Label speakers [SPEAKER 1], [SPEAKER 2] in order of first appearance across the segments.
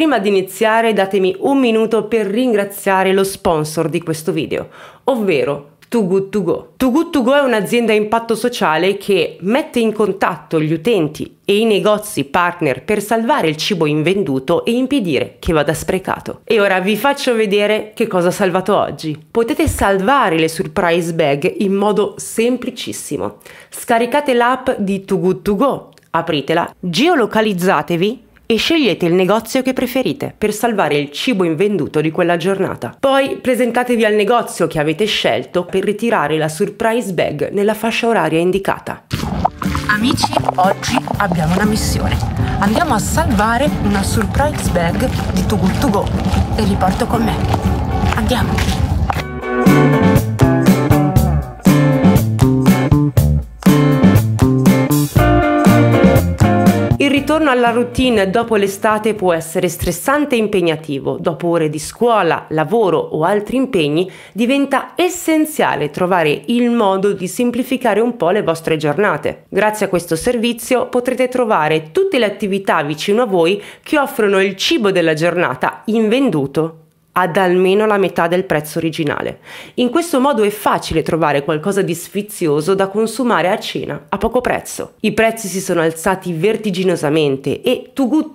[SPEAKER 1] Prima di iniziare datemi un minuto per ringraziare lo sponsor di questo video, ovvero Too Good To Go. Too Good To Go è un'azienda a impatto sociale che mette in contatto gli utenti e i negozi partner per salvare il cibo invenduto e impedire che vada sprecato. E ora vi faccio vedere che cosa ho salvato oggi. Potete salvare le surprise bag in modo semplicissimo. Scaricate l'app di Too Good To Go, apritela, geolocalizzatevi e scegliete il negozio che preferite per salvare il cibo invenduto di quella giornata. Poi presentatevi al negozio che avete scelto per ritirare la surprise bag nella fascia oraria indicata. Amici, oggi abbiamo una missione. Andiamo a salvare una surprise bag di Too Good To Go e riporto con me. Andiamo! Il ritorno alla routine dopo l'estate può essere stressante e impegnativo. Dopo ore di scuola, lavoro o altri impegni, diventa essenziale trovare il modo di semplificare un po' le vostre giornate. Grazie a questo servizio potrete trovare tutte le attività vicino a voi che offrono il cibo della giornata invenduto ad almeno la metà del prezzo originale. In questo modo è facile trovare qualcosa di sfizioso da consumare a cena a poco prezzo. I prezzi si sono alzati vertiginosamente e Too Good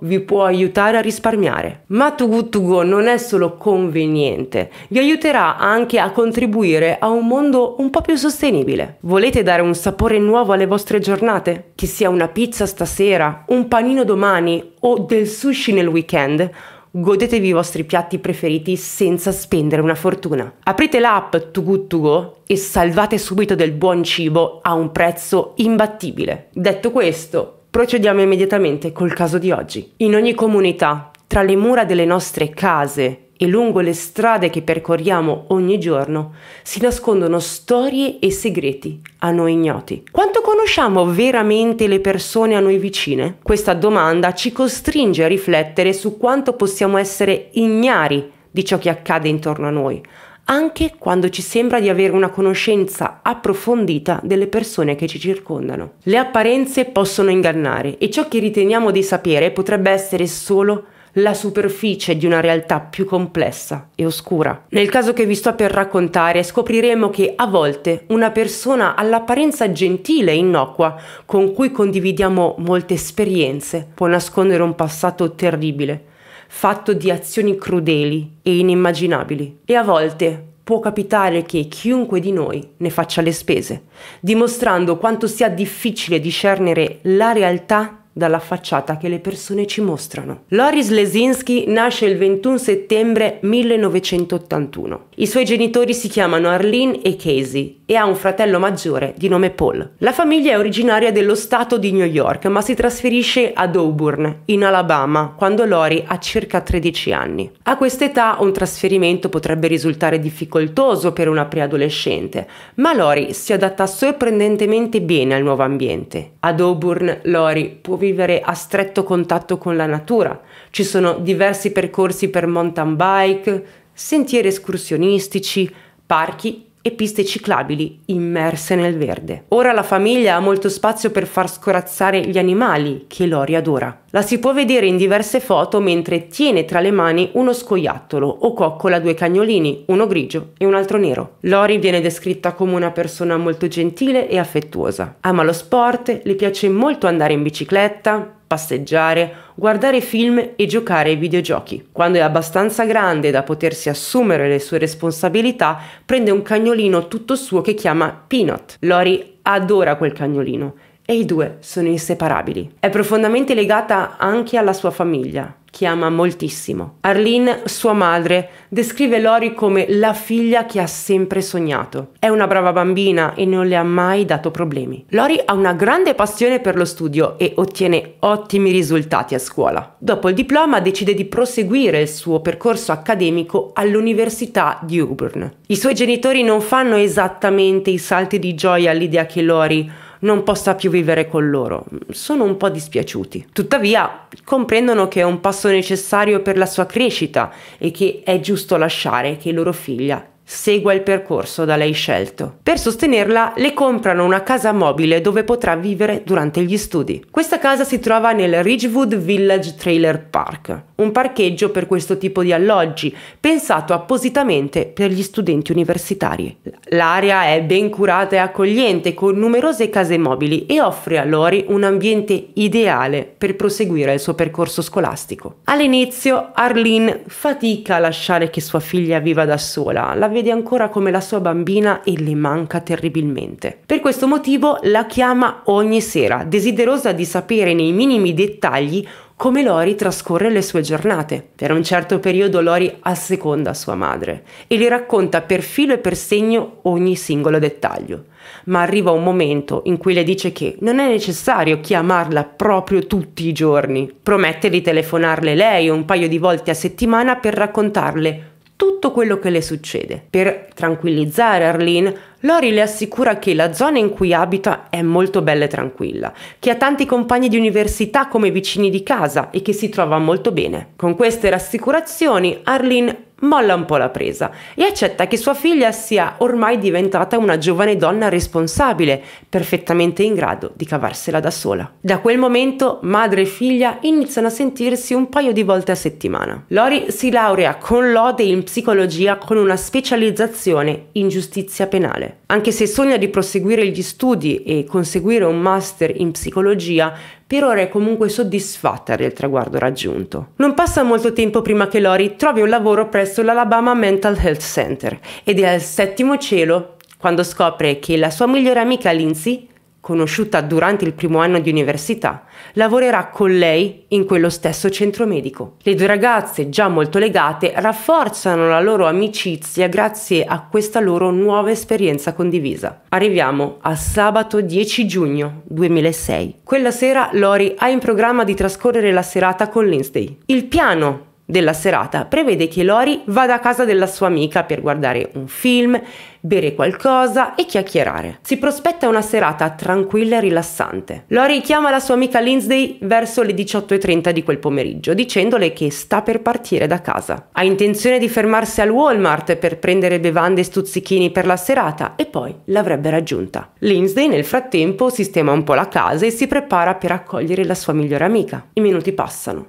[SPEAKER 1] vi può aiutare a risparmiare. Ma Too Good non è solo conveniente, vi aiuterà anche a contribuire a un mondo un po' più sostenibile. Volete dare un sapore nuovo alle vostre giornate? Che sia una pizza stasera, un panino domani o del sushi nel weekend? godetevi i vostri piatti preferiti senza spendere una fortuna. Aprite l'app Too Good To Go e salvate subito del buon cibo a un prezzo imbattibile. Detto questo, procediamo immediatamente col caso di oggi. In ogni comunità, tra le mura delle nostre case e lungo le strade che percorriamo ogni giorno si nascondono storie e segreti a noi ignoti. Quanto conosciamo veramente le persone a noi vicine? Questa domanda ci costringe a riflettere su quanto possiamo essere ignari di ciò che accade intorno a noi, anche quando ci sembra di avere una conoscenza approfondita delle persone che ci circondano. Le apparenze possono ingannare e ciò che riteniamo di sapere potrebbe essere solo la superficie di una realtà più complessa e oscura. Nel caso che vi sto per raccontare scopriremo che a volte una persona all'apparenza gentile e innocua con cui condividiamo molte esperienze può nascondere un passato terribile, fatto di azioni crudeli e inimmaginabili. E a volte può capitare che chiunque di noi ne faccia le spese, dimostrando quanto sia difficile discernere la realtà dalla facciata che le persone ci mostrano. Loris Lesinski nasce il 21 settembre 1981. I suoi genitori si chiamano Arlene e Casey e ha un fratello maggiore di nome Paul. La famiglia è originaria dello stato di New York ma si trasferisce ad Auburn, in Alabama, quando Lori ha circa 13 anni. A quest'età un trasferimento potrebbe risultare difficoltoso per una preadolescente, ma Lori si adatta sorprendentemente bene al nuovo ambiente. Ad Auburn Lori può vivere a stretto contatto con la natura. Ci sono diversi percorsi per mountain bike, sentieri escursionistici, parchi e piste ciclabili immerse nel verde. Ora la famiglia ha molto spazio per far scorazzare gli animali, che Lori adora. La si può vedere in diverse foto mentre tiene tra le mani uno scoiattolo o coccola due cagnolini, uno grigio e un altro nero. Lori viene descritta come una persona molto gentile e affettuosa. Ama lo sport, le piace molto andare in bicicletta, passeggiare, guardare film e giocare ai videogiochi. Quando è abbastanza grande da potersi assumere le sue responsabilità, prende un cagnolino tutto suo che chiama Peanut. Lori adora quel cagnolino e i due sono inseparabili. È profondamente legata anche alla sua famiglia che ama moltissimo. Arlene, sua madre, descrive Lori come la figlia che ha sempre sognato. È una brava bambina e non le ha mai dato problemi. Lori ha una grande passione per lo studio e ottiene ottimi risultati a scuola. Dopo il diploma decide di proseguire il suo percorso accademico all'Università di Auburn. I suoi genitori non fanno esattamente i salti di gioia all'idea che Lori non possa più vivere con loro. Sono un po' dispiaciuti. Tuttavia comprendono che è un passo necessario per la sua crescita e che è giusto lasciare che loro figlia Segua il percorso da lei scelto. Per sostenerla le comprano una casa mobile dove potrà vivere durante gli studi. Questa casa si trova nel Ridgewood Village Trailer Park, un parcheggio per questo tipo di alloggi, pensato appositamente per gli studenti universitari. L'area è ben curata e accogliente, con numerose case mobili e offre a Lori un ambiente ideale per proseguire il suo percorso scolastico. All'inizio Arlene fatica a lasciare che sua figlia viva da sola, la vede ancora come la sua bambina e le manca terribilmente. Per questo motivo la chiama ogni sera, desiderosa di sapere nei minimi dettagli come Lori trascorre le sue giornate. Per un certo periodo Lori asseconda sua madre e le racconta per filo e per segno ogni singolo dettaglio. Ma arriva un momento in cui le dice che non è necessario chiamarla proprio tutti i giorni. Promette di telefonarle lei un paio di volte a settimana per raccontarle tutto quello che le succede. Per tranquillizzare Arlene, Lori le assicura che la zona in cui abita è molto bella e tranquilla, che ha tanti compagni di università come vicini di casa e che si trova molto bene. Con queste rassicurazioni Arlene molla un po' la presa e accetta che sua figlia sia ormai diventata una giovane donna responsabile, perfettamente in grado di cavarsela da sola. Da quel momento madre e figlia iniziano a sentirsi un paio di volte a settimana. Lori si laurea con lode in psicologia con una specializzazione in giustizia penale. Anche se sogna di proseguire gli studi e conseguire un master in psicologia, per ora è comunque soddisfatta del traguardo raggiunto. Non passa molto tempo prima che Lori trovi un lavoro presso l'Alabama Mental Health Center ed è al settimo cielo quando scopre che la sua migliore amica Lindsay conosciuta durante il primo anno di università, lavorerà con lei in quello stesso centro medico. Le due ragazze, già molto legate, rafforzano la loro amicizia grazie a questa loro nuova esperienza condivisa. Arriviamo a sabato 10 giugno 2006. Quella sera Lori ha in programma di trascorrere la serata con Lindsay. Il piano della serata prevede che Lori vada a casa della sua amica per guardare un film, bere qualcosa e chiacchierare. Si prospetta una serata tranquilla e rilassante. Lori chiama la sua amica Lindsay verso le 18.30 di quel pomeriggio dicendole che sta per partire da casa. Ha intenzione di fermarsi al Walmart per prendere bevande e stuzzichini per la serata e poi l'avrebbe raggiunta. Lindsay nel frattempo sistema un po' la casa e si prepara per accogliere la sua migliore amica. I minuti passano,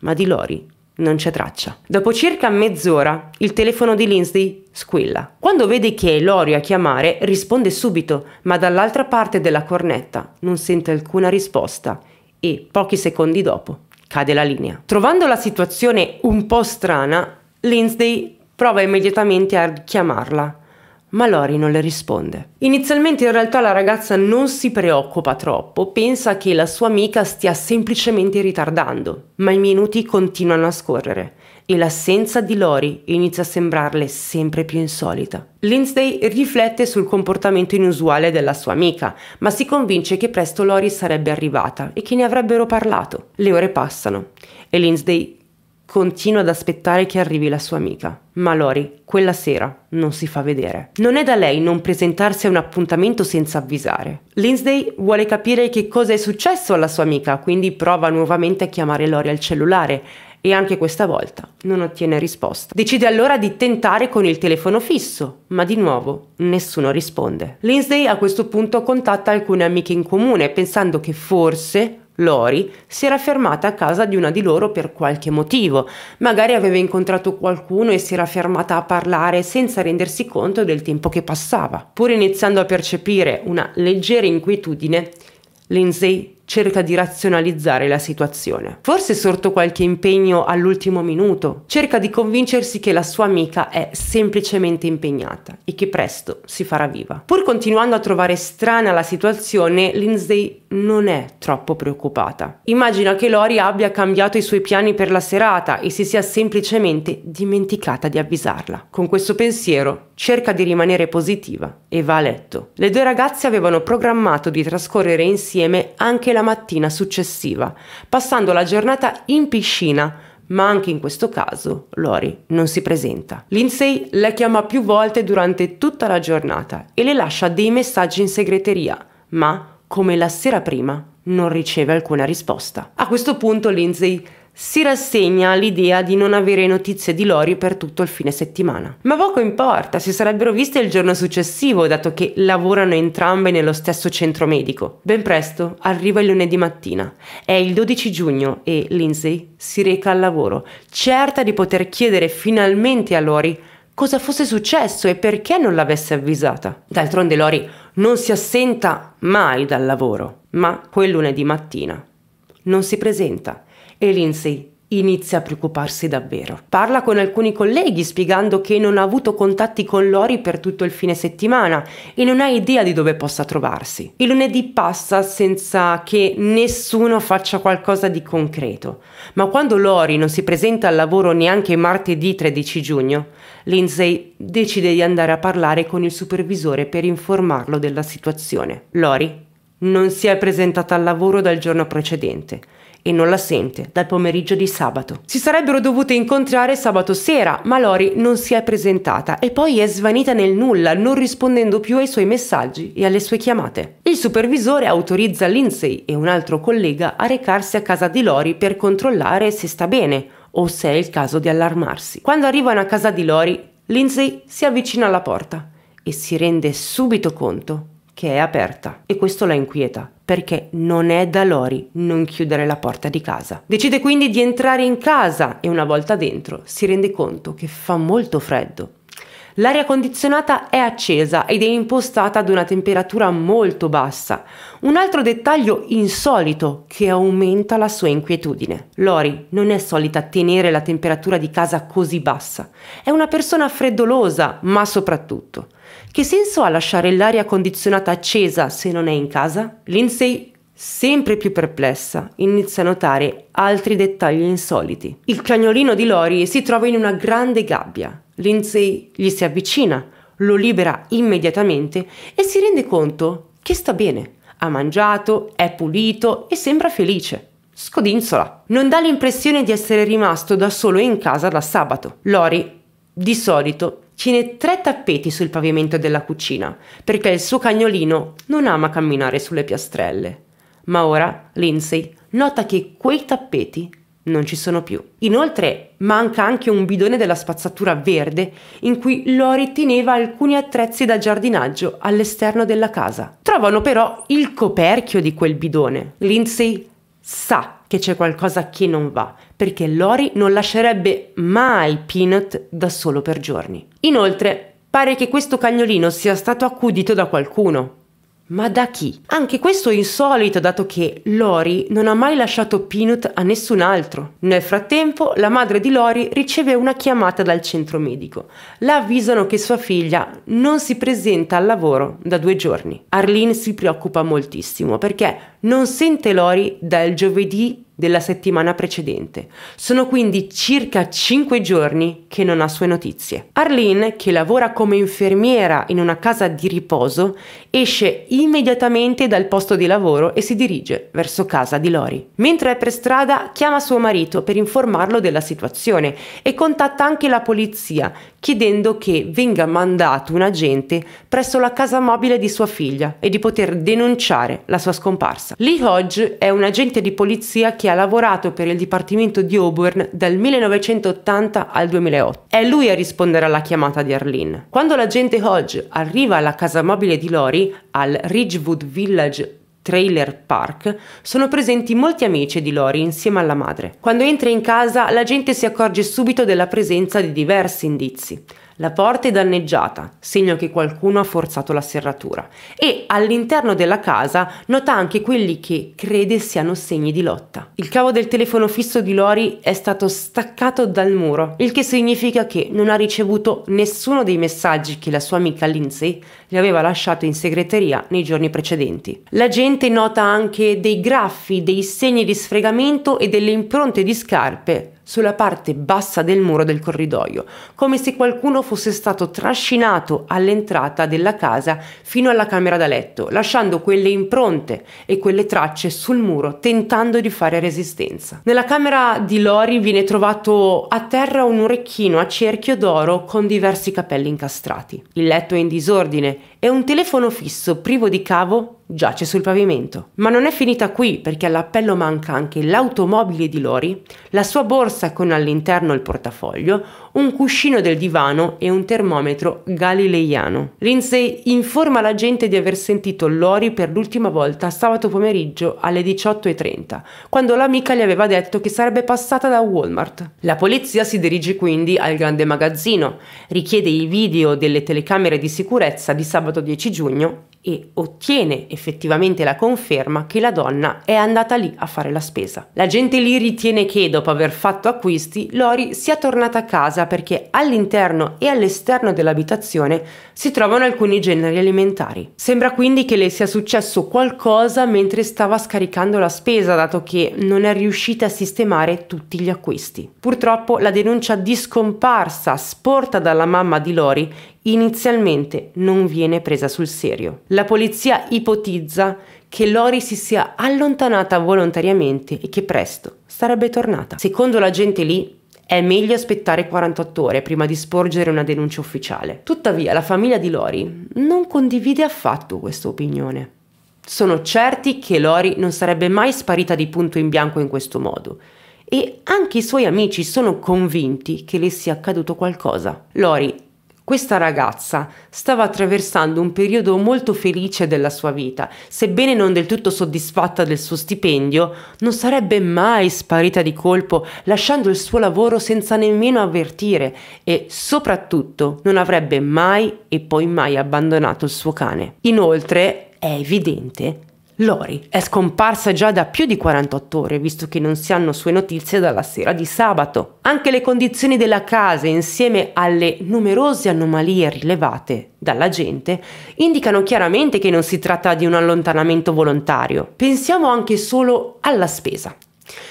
[SPEAKER 1] ma di Lori non c'è traccia. Dopo circa mezz'ora il telefono di Lindsay squilla. Quando vede che è Lori a chiamare, risponde subito, ma dall'altra parte della cornetta non sente alcuna risposta e pochi secondi dopo cade la linea. Trovando la situazione un po' strana, Lindsay prova immediatamente a chiamarla, ma Lori non le risponde. Inizialmente in realtà la ragazza non si preoccupa troppo, pensa che la sua amica stia semplicemente ritardando, ma i minuti continuano a scorrere e l'assenza di Lori inizia a sembrarle sempre più insolita. Lindsay riflette sul comportamento inusuale della sua amica, ma si convince che presto Lori sarebbe arrivata e che ne avrebbero parlato. Le ore passano e Lindsay Continua ad aspettare che arrivi la sua amica, ma Lori, quella sera, non si fa vedere. Non è da lei non presentarsi a un appuntamento senza avvisare. Lindsay vuole capire che cosa è successo alla sua amica, quindi prova nuovamente a chiamare Lori al cellulare e anche questa volta non ottiene risposta. Decide allora di tentare con il telefono fisso, ma di nuovo nessuno risponde. Lindsay a questo punto contatta alcune amiche in comune, pensando che forse Lori si era fermata a casa di una di loro per qualche motivo, magari aveva incontrato qualcuno e si era fermata a parlare senza rendersi conto del tempo che passava. Pur iniziando a percepire una leggera inquietudine, Lindsay cerca di razionalizzare la situazione. Forse è sorto qualche impegno all'ultimo minuto, cerca di convincersi che la sua amica è semplicemente impegnata e che presto si farà viva. Pur continuando a trovare strana la situazione, Lindsay non è troppo preoccupata. Immagina che Lori abbia cambiato i suoi piani per la serata e si sia semplicemente dimenticata di avvisarla. Con questo pensiero cerca di rimanere positiva e va a letto. Le due ragazze avevano programmato di trascorrere insieme anche la della mattina successiva, passando la giornata in piscina, ma anche in questo caso Lori non si presenta. Lindsay la chiama più volte durante tutta la giornata e le lascia dei messaggi in segreteria, ma, come la sera prima, non riceve alcuna risposta. A questo punto Lindsay si rassegna all'idea di non avere notizie di Lori per tutto il fine settimana. Ma poco importa, si sarebbero viste il giorno successivo, dato che lavorano entrambe nello stesso centro medico. Ben presto arriva il lunedì mattina. È il 12 giugno e Lindsay si reca al lavoro, certa di poter chiedere finalmente a Lori cosa fosse successo e perché non l'avesse avvisata. D'altronde Lori non si assenta mai dal lavoro, ma quel lunedì mattina non si presenta e Lindsay inizia a preoccuparsi davvero. Parla con alcuni colleghi spiegando che non ha avuto contatti con Lori per tutto il fine settimana e non ha idea di dove possa trovarsi. Il lunedì passa senza che nessuno faccia qualcosa di concreto, ma quando Lori non si presenta al lavoro neanche martedì 13 giugno, Lindsay decide di andare a parlare con il supervisore per informarlo della situazione. Lori non si è presentata al lavoro dal giorno precedente e non la sente dal pomeriggio di sabato. Si sarebbero dovute incontrare sabato sera, ma Lori non si è presentata e poi è svanita nel nulla, non rispondendo più ai suoi messaggi e alle sue chiamate. Il supervisore autorizza Lindsay e un altro collega a recarsi a casa di Lori per controllare se sta bene o se è il caso di allarmarsi. Quando arrivano a casa di Lori, Lindsay si avvicina alla porta e si rende subito conto che è aperta e questo la inquieta perché non è da Lori non chiudere la porta di casa. Decide quindi di entrare in casa e una volta dentro si rende conto che fa molto freddo. L'aria condizionata è accesa ed è impostata ad una temperatura molto bassa, un altro dettaglio insolito che aumenta la sua inquietudine. Lori non è solita tenere la temperatura di casa così bassa, è una persona freddolosa, ma soprattutto che senso ha lasciare l'aria condizionata accesa se non è in casa? Lindsay, sempre più perplessa, inizia a notare altri dettagli insoliti. Il cagnolino di Lori si trova in una grande gabbia. Lindsay gli si avvicina, lo libera immediatamente e si rende conto che sta bene. Ha mangiato, è pulito e sembra felice. Scodinzola. Non dà l'impressione di essere rimasto da solo in casa da sabato. Lori, di solito, tiene tre tappeti sul pavimento della cucina, perché il suo cagnolino non ama camminare sulle piastrelle. Ma ora Lindsay nota che quei tappeti non ci sono più. Inoltre manca anche un bidone della spazzatura verde in cui Lori teneva alcuni attrezzi da giardinaggio all'esterno della casa. Trovano però il coperchio di quel bidone. Lindsay sa che c'è qualcosa che non va, perché Lori non lascerebbe mai Peanut da solo per giorni. Inoltre, pare che questo cagnolino sia stato accudito da qualcuno. Ma da chi? Anche questo è insolito dato che Lori non ha mai lasciato Peanut a nessun altro. Nel frattempo la madre di Lori riceve una chiamata dal centro medico. La avvisano che sua figlia non si presenta al lavoro da due giorni. Arlene si preoccupa moltissimo perché non sente Lori dal giovedì della settimana precedente. Sono quindi circa 5 giorni che non ha sue notizie. Arlene, che lavora come infermiera in una casa di riposo, esce immediatamente dal posto di lavoro e si dirige verso casa di Lori. Mentre è per strada, chiama suo marito per informarlo della situazione e contatta anche la polizia, chiedendo che venga mandato un agente presso la casa mobile di sua figlia e di poter denunciare la sua scomparsa. Lee Hodge è un agente di polizia che ha lavorato per il Dipartimento di Auburn dal 1980 al 2008. È lui a rispondere alla chiamata di Arlene. Quando l'agente Hodge arriva alla casa mobile di Lori, al Ridgewood Village Trailer Park, sono presenti molti amici di Lori insieme alla madre. Quando entra in casa, la gente si accorge subito della presenza di diversi indizi. La porta è danneggiata, segno che qualcuno ha forzato la serratura. E all'interno della casa nota anche quelli che crede siano segni di lotta. Il cavo del telefono fisso di Lori è stato staccato dal muro, il che significa che non ha ricevuto nessuno dei messaggi che la sua amica Lindsay gli aveva lasciato in segreteria nei giorni precedenti. La gente nota anche dei graffi, dei segni di sfregamento e delle impronte di scarpe sulla parte bassa del muro del corridoio, come se qualcuno fosse stato trascinato all'entrata della casa fino alla camera da letto, lasciando quelle impronte e quelle tracce sul muro, tentando di fare resistenza. Nella camera di Lori viene trovato a terra un orecchino a cerchio d'oro con diversi capelli incastrati. Il letto è in disordine e un telefono fisso privo di cavo giace sul pavimento. Ma non è finita qui perché all'appello manca anche l'automobile di Lori, la sua borsa con all'interno il portafoglio, un cuscino del divano e un termometro galileiano. Lindsay informa la gente di aver sentito Lori per l'ultima volta sabato pomeriggio alle 18.30, quando l'amica gli aveva detto che sarebbe passata da Walmart. La polizia si dirige quindi al grande magazzino, richiede i video delle telecamere di sicurezza di sabato sabato 10 giugno e ottiene effettivamente la conferma che la donna è andata lì a fare la spesa. La gente lì ritiene che dopo aver fatto acquisti Lori sia tornata a casa perché all'interno e all'esterno dell'abitazione si trovano alcuni generi alimentari. Sembra quindi che le sia successo qualcosa mentre stava scaricando la spesa dato che non è riuscita a sistemare tutti gli acquisti. Purtroppo la denuncia di scomparsa sporta dalla mamma di Lori inizialmente non viene presa sul serio. La polizia ipotizza che Lori si sia allontanata volontariamente e che presto sarebbe tornata. Secondo la gente lì, è meglio aspettare 48 ore prima di sporgere una denuncia ufficiale. Tuttavia, la famiglia di Lori non condivide affatto questa opinione. Sono certi che Lori non sarebbe mai sparita di punto in bianco in questo modo e anche i suoi amici sono convinti che le sia accaduto qualcosa. Lori questa ragazza stava attraversando un periodo molto felice della sua vita, sebbene non del tutto soddisfatta del suo stipendio, non sarebbe mai sparita di colpo lasciando il suo lavoro senza nemmeno avvertire e soprattutto non avrebbe mai e poi mai abbandonato il suo cane. Inoltre è evidente Lori è scomparsa già da più di 48 ore, visto che non si hanno sue notizie dalla sera di sabato. Anche le condizioni della casa, insieme alle numerose anomalie rilevate dalla gente, indicano chiaramente che non si tratta di un allontanamento volontario. Pensiamo anche solo alla spesa.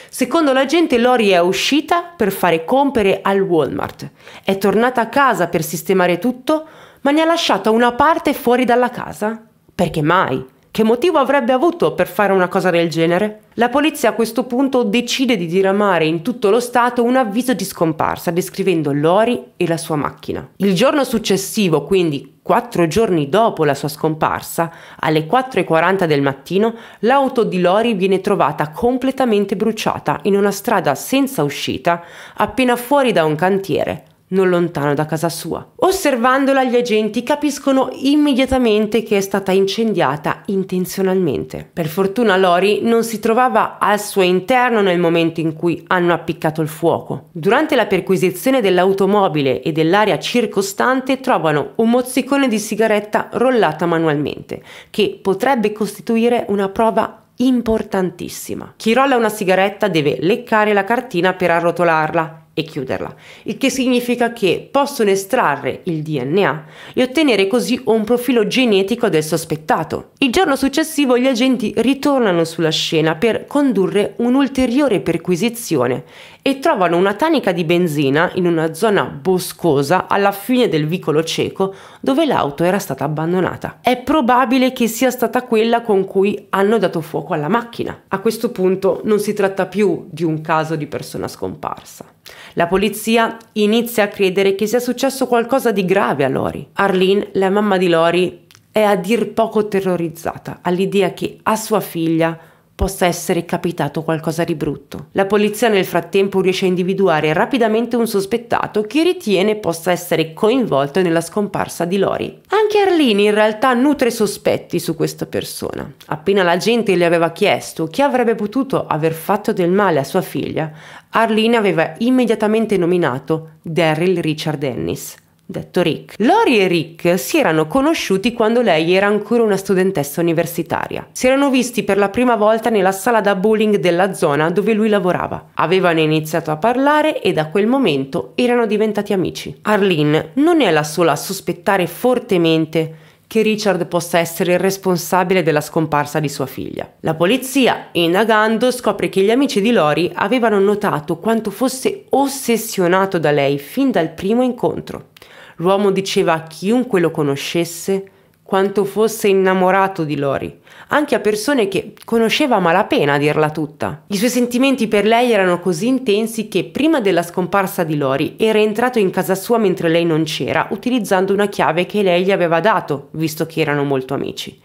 [SPEAKER 1] Secondo la gente Lori è uscita per fare compere al Walmart, è tornata a casa per sistemare tutto, ma ne ha lasciata una parte fuori dalla casa. Perché mai? Che motivo avrebbe avuto per fare una cosa del genere? La polizia a questo punto decide di diramare in tutto lo Stato un avviso di scomparsa descrivendo Lori e la sua macchina. Il giorno successivo, quindi quattro giorni dopo la sua scomparsa, alle 4.40 del mattino, l'auto di Lori viene trovata completamente bruciata in una strada senza uscita appena fuori da un cantiere, non lontano da casa sua. Osservandola gli agenti capiscono immediatamente che è stata incendiata intenzionalmente. Per fortuna Lori non si trovava al suo interno nel momento in cui hanno appiccato il fuoco. Durante la perquisizione dell'automobile e dell'area circostante trovano un mozzicone di sigaretta rollata manualmente, che potrebbe costituire una prova importantissima. Chi rolla una sigaretta deve leccare la cartina per arrotolarla e chiuderla, il che significa che possono estrarre il DNA e ottenere così un profilo genetico del sospettato. Il giorno successivo gli agenti ritornano sulla scena per condurre un'ulteriore perquisizione e trovano una tanica di benzina in una zona boscosa alla fine del vicolo cieco dove l'auto era stata abbandonata. È probabile che sia stata quella con cui hanno dato fuoco alla macchina. A questo punto non si tratta più di un caso di persona scomparsa. La polizia inizia a credere che sia successo qualcosa di grave a Lori. Arlene, la mamma di Lori, è a dir poco terrorizzata all'idea che a sua figlia possa essere capitato qualcosa di brutto. La polizia nel frattempo riesce a individuare rapidamente un sospettato che ritiene possa essere coinvolto nella scomparsa di Lori. Anche Arlene in realtà nutre sospetti su questa persona. Appena la gente le aveva chiesto chi avrebbe potuto aver fatto del male a sua figlia, Arlene aveva immediatamente nominato Daryl Richard Dennis, detto Rick. Lori e Rick si erano conosciuti quando lei era ancora una studentessa universitaria. Si erano visti per la prima volta nella sala da bowling della zona dove lui lavorava. Avevano iniziato a parlare e da quel momento erano diventati amici. Arlene non è la sola a sospettare fortemente che Richard possa essere il responsabile della scomparsa di sua figlia. La polizia, indagando, scopre che gli amici di Lori avevano notato quanto fosse ossessionato da lei fin dal primo incontro. L'uomo diceva a chiunque lo conoscesse quanto fosse innamorato di Lori anche a persone che conosceva a malapena a dirla tutta. I suoi sentimenti per lei erano così intensi che prima della scomparsa di Lori era entrato in casa sua mentre lei non c'era, utilizzando una chiave che lei gli aveva dato, visto che erano molto amici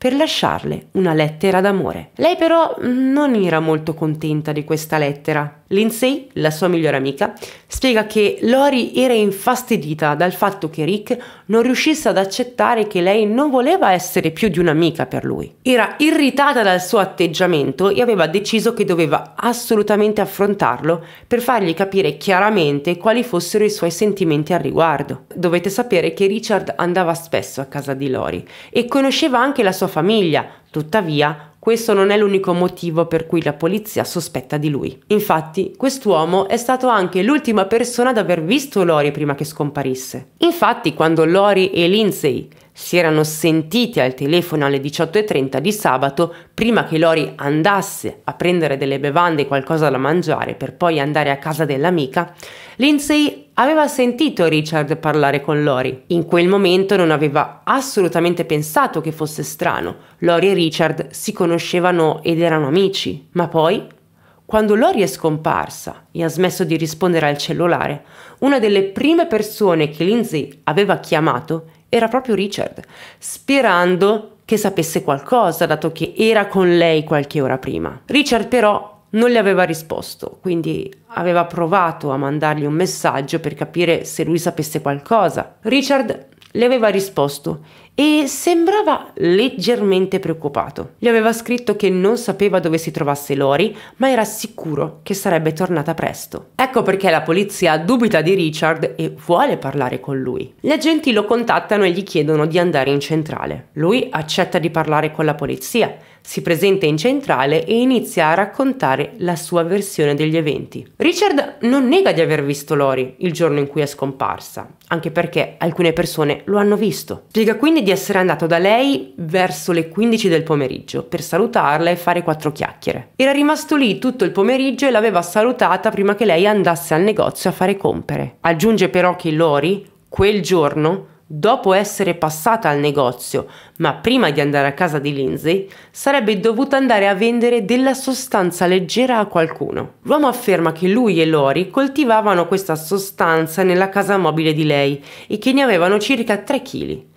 [SPEAKER 1] per lasciarle una lettera d'amore. Lei però non era molto contenta di questa lettera. Lindsay, la sua migliore amica, spiega che Lori era infastidita dal fatto che Rick non riuscisse ad accettare che lei non voleva essere più di un'amica per lui. Era irritata dal suo atteggiamento e aveva deciso che doveva assolutamente affrontarlo per fargli capire chiaramente quali fossero i suoi sentimenti al riguardo. Dovete sapere che Richard andava spesso a casa di Lori e conosceva anche la sua famiglia, tuttavia questo non è l'unico motivo per cui la polizia sospetta di lui. Infatti, quest'uomo è stato anche l'ultima persona ad aver visto Lori prima che scomparisse. Infatti, quando Lori e Lindsay si erano sentiti al telefono alle 18.30 di sabato prima che Lori andasse a prendere delle bevande e qualcosa da mangiare per poi andare a casa dell'amica, Lindsay aveva sentito Richard parlare con Lori. In quel momento non aveva assolutamente pensato che fosse strano. Lori e Richard si conoscevano ed erano amici, ma poi quando Lori è scomparsa e ha smesso di rispondere al cellulare, una delle prime persone che Lindsay aveva chiamato era proprio Richard, sperando che sapesse qualcosa, dato che era con lei qualche ora prima. Richard però non le aveva risposto, quindi aveva provato a mandargli un messaggio per capire se lui sapesse qualcosa. Richard le aveva risposto e sembrava leggermente preoccupato. Gli aveva scritto che non sapeva dove si trovasse Lori, ma era sicuro che sarebbe tornata presto. Ecco perché la polizia dubita di Richard e vuole parlare con lui. Gli agenti lo contattano e gli chiedono di andare in centrale. Lui accetta di parlare con la polizia, si presenta in centrale e inizia a raccontare la sua versione degli eventi. Richard non nega di aver visto Lori il giorno in cui è scomparsa, anche perché alcune persone lo hanno visto. Spiega quindi di essere andato da lei verso le 15 del pomeriggio per salutarla e fare quattro chiacchiere. Era rimasto lì tutto il pomeriggio e l'aveva salutata prima che lei andasse al negozio a fare compere. Aggiunge però che Lori, quel giorno, dopo essere passata al negozio, ma prima di andare a casa di Lindsay, sarebbe dovuta andare a vendere della sostanza leggera a qualcuno. L'uomo afferma che lui e Lori coltivavano questa sostanza nella casa mobile di lei e che ne avevano circa 3 kg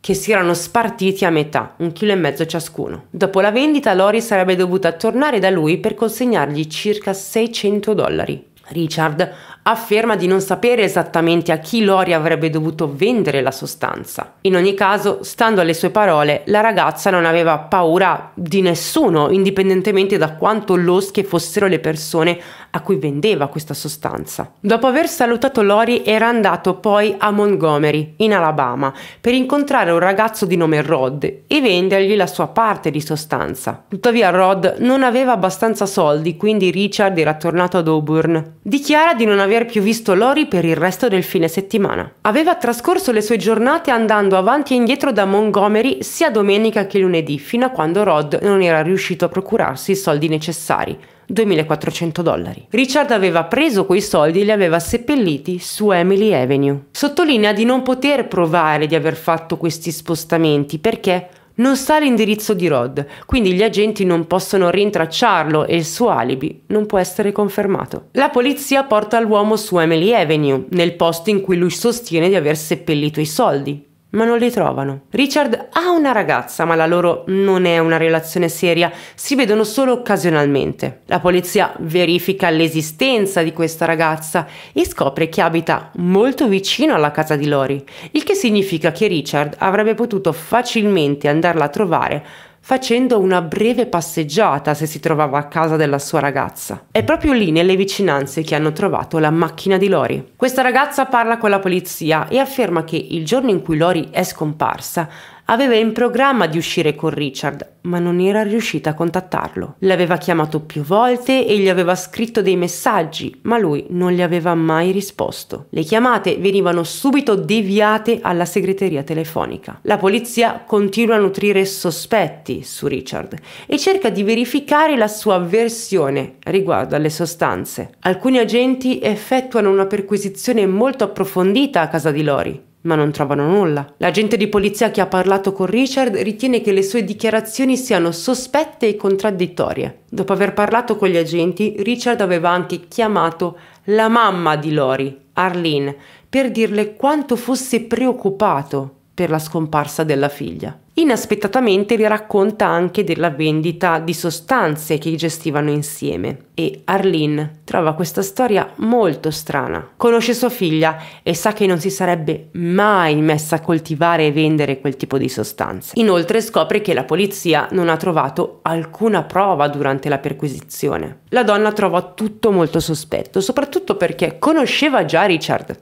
[SPEAKER 1] che si erano spartiti a metà, un chilo e mezzo ciascuno. Dopo la vendita Lori sarebbe dovuta tornare da lui per consegnargli circa 600 dollari. Richard afferma di non sapere esattamente a chi Lori avrebbe dovuto vendere la sostanza. In ogni caso, stando alle sue parole, la ragazza non aveva paura di nessuno, indipendentemente da quanto losche fossero le persone a cui vendeva questa sostanza. Dopo aver salutato Lori era andato poi a Montgomery, in Alabama, per incontrare un ragazzo di nome Rod e vendergli la sua parte di sostanza. Tuttavia Rod non aveva abbastanza soldi, quindi Richard era tornato ad Auburn. Dichiara di non aver più visto Lori per il resto del fine settimana. Aveva trascorso le sue giornate andando avanti e indietro da Montgomery sia domenica che lunedì, fino a quando Rod non era riuscito a procurarsi i soldi necessari. 2.400 dollari. Richard aveva preso quei soldi e li aveva seppelliti su Emily Avenue. Sottolinea di non poter provare di aver fatto questi spostamenti perché non sa l'indirizzo di Rod, quindi gli agenti non possono rintracciarlo e il suo alibi non può essere confermato. La polizia porta l'uomo su Emily Avenue, nel posto in cui lui sostiene di aver seppellito i soldi ma non li trovano. Richard ha una ragazza, ma la loro non è una relazione seria, si vedono solo occasionalmente. La polizia verifica l'esistenza di questa ragazza e scopre che abita molto vicino alla casa di Lori, il che significa che Richard avrebbe potuto facilmente andarla a trovare facendo una breve passeggiata se si trovava a casa della sua ragazza. È proprio lì nelle vicinanze che hanno trovato la macchina di Lori. Questa ragazza parla con la polizia e afferma che il giorno in cui Lori è scomparsa Aveva in programma di uscire con Richard, ma non era riuscita a contattarlo. L'aveva chiamato più volte e gli aveva scritto dei messaggi, ma lui non gli aveva mai risposto. Le chiamate venivano subito deviate alla segreteria telefonica. La polizia continua a nutrire sospetti su Richard e cerca di verificare la sua versione riguardo alle sostanze. Alcuni agenti effettuano una perquisizione molto approfondita a casa di Lori ma non trovano nulla. L'agente di polizia che ha parlato con Richard ritiene che le sue dichiarazioni siano sospette e contraddittorie. Dopo aver parlato con gli agenti, Richard aveva anche chiamato la mamma di Lori, Arlene, per dirle quanto fosse preoccupato per la scomparsa della figlia. Inaspettatamente vi racconta anche della vendita di sostanze che gestivano insieme e Arlene trova questa storia molto strana. Conosce sua figlia e sa che non si sarebbe mai messa a coltivare e vendere quel tipo di sostanze. Inoltre scopre che la polizia non ha trovato alcuna prova durante la perquisizione. La donna trova tutto molto sospetto, soprattutto perché conosceva già Richard.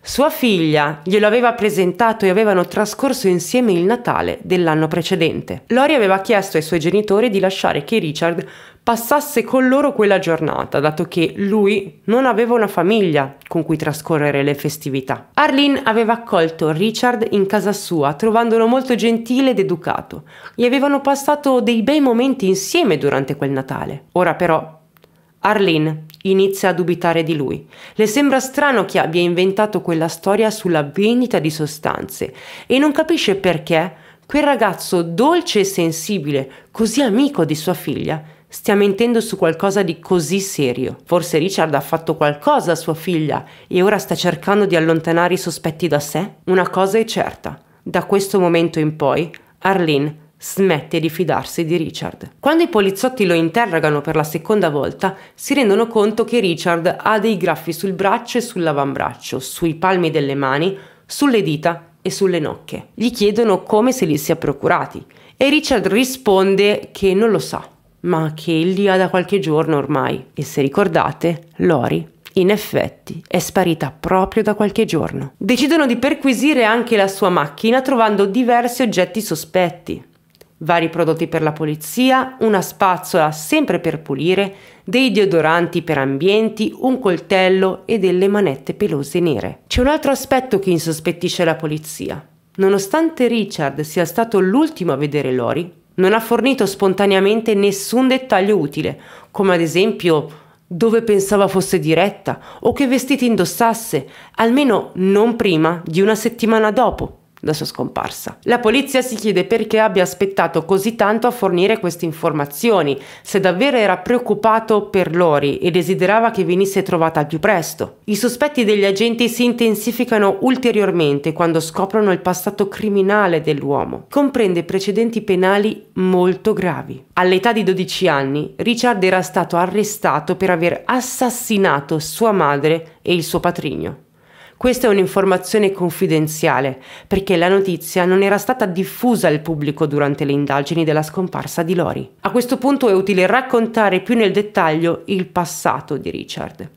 [SPEAKER 1] Sua figlia glielo aveva presentato e avevano trascorso insieme il Natale del dell'anno precedente. Lori aveva chiesto ai suoi genitori di lasciare che Richard passasse con loro quella giornata, dato che lui non aveva una famiglia con cui trascorrere le festività. Arlene aveva accolto Richard in casa sua, trovandolo molto gentile ed educato, e avevano passato dei bei momenti insieme durante quel Natale. Ora però Arlene inizia a dubitare di lui. Le sembra strano che abbia inventato quella storia sulla vendita di sostanze e non capisce perché Quel ragazzo dolce e sensibile, così amico di sua figlia, stia mentendo su qualcosa di così serio. Forse Richard ha fatto qualcosa a sua figlia e ora sta cercando di allontanare i sospetti da sé? Una cosa è certa, da questo momento in poi Arlene smette di fidarsi di Richard. Quando i poliziotti lo interrogano per la seconda volta, si rendono conto che Richard ha dei graffi sul braccio e sull'avambraccio, sui palmi delle mani, sulle dita e sulle nocche. Gli chiedono come se li sia procurati e Richard risponde che non lo sa, ma che li ha da qualche giorno ormai. E se ricordate, Lori in effetti è sparita proprio da qualche giorno. Decidono di perquisire anche la sua macchina trovando diversi oggetti sospetti vari prodotti per la pulizia, una spazzola sempre per pulire, dei deodoranti per ambienti, un coltello e delle manette pelose nere. C'è un altro aspetto che insospettisce la polizia. Nonostante Richard sia stato l'ultimo a vedere Lori, non ha fornito spontaneamente nessun dettaglio utile, come ad esempio dove pensava fosse diretta o che vestiti indossasse, almeno non prima di una settimana dopo la sua scomparsa. La polizia si chiede perché abbia aspettato così tanto a fornire queste informazioni, se davvero era preoccupato per Lori e desiderava che venisse trovata al più presto. I sospetti degli agenti si intensificano ulteriormente quando scoprono il passato criminale dell'uomo. Comprende precedenti penali molto gravi. All'età di 12 anni, Richard era stato arrestato per aver assassinato sua madre e il suo patrigno. Questa è un'informazione confidenziale, perché la notizia non era stata diffusa al pubblico durante le indagini della scomparsa di Lori. A questo punto è utile raccontare più nel dettaglio il passato di Richard.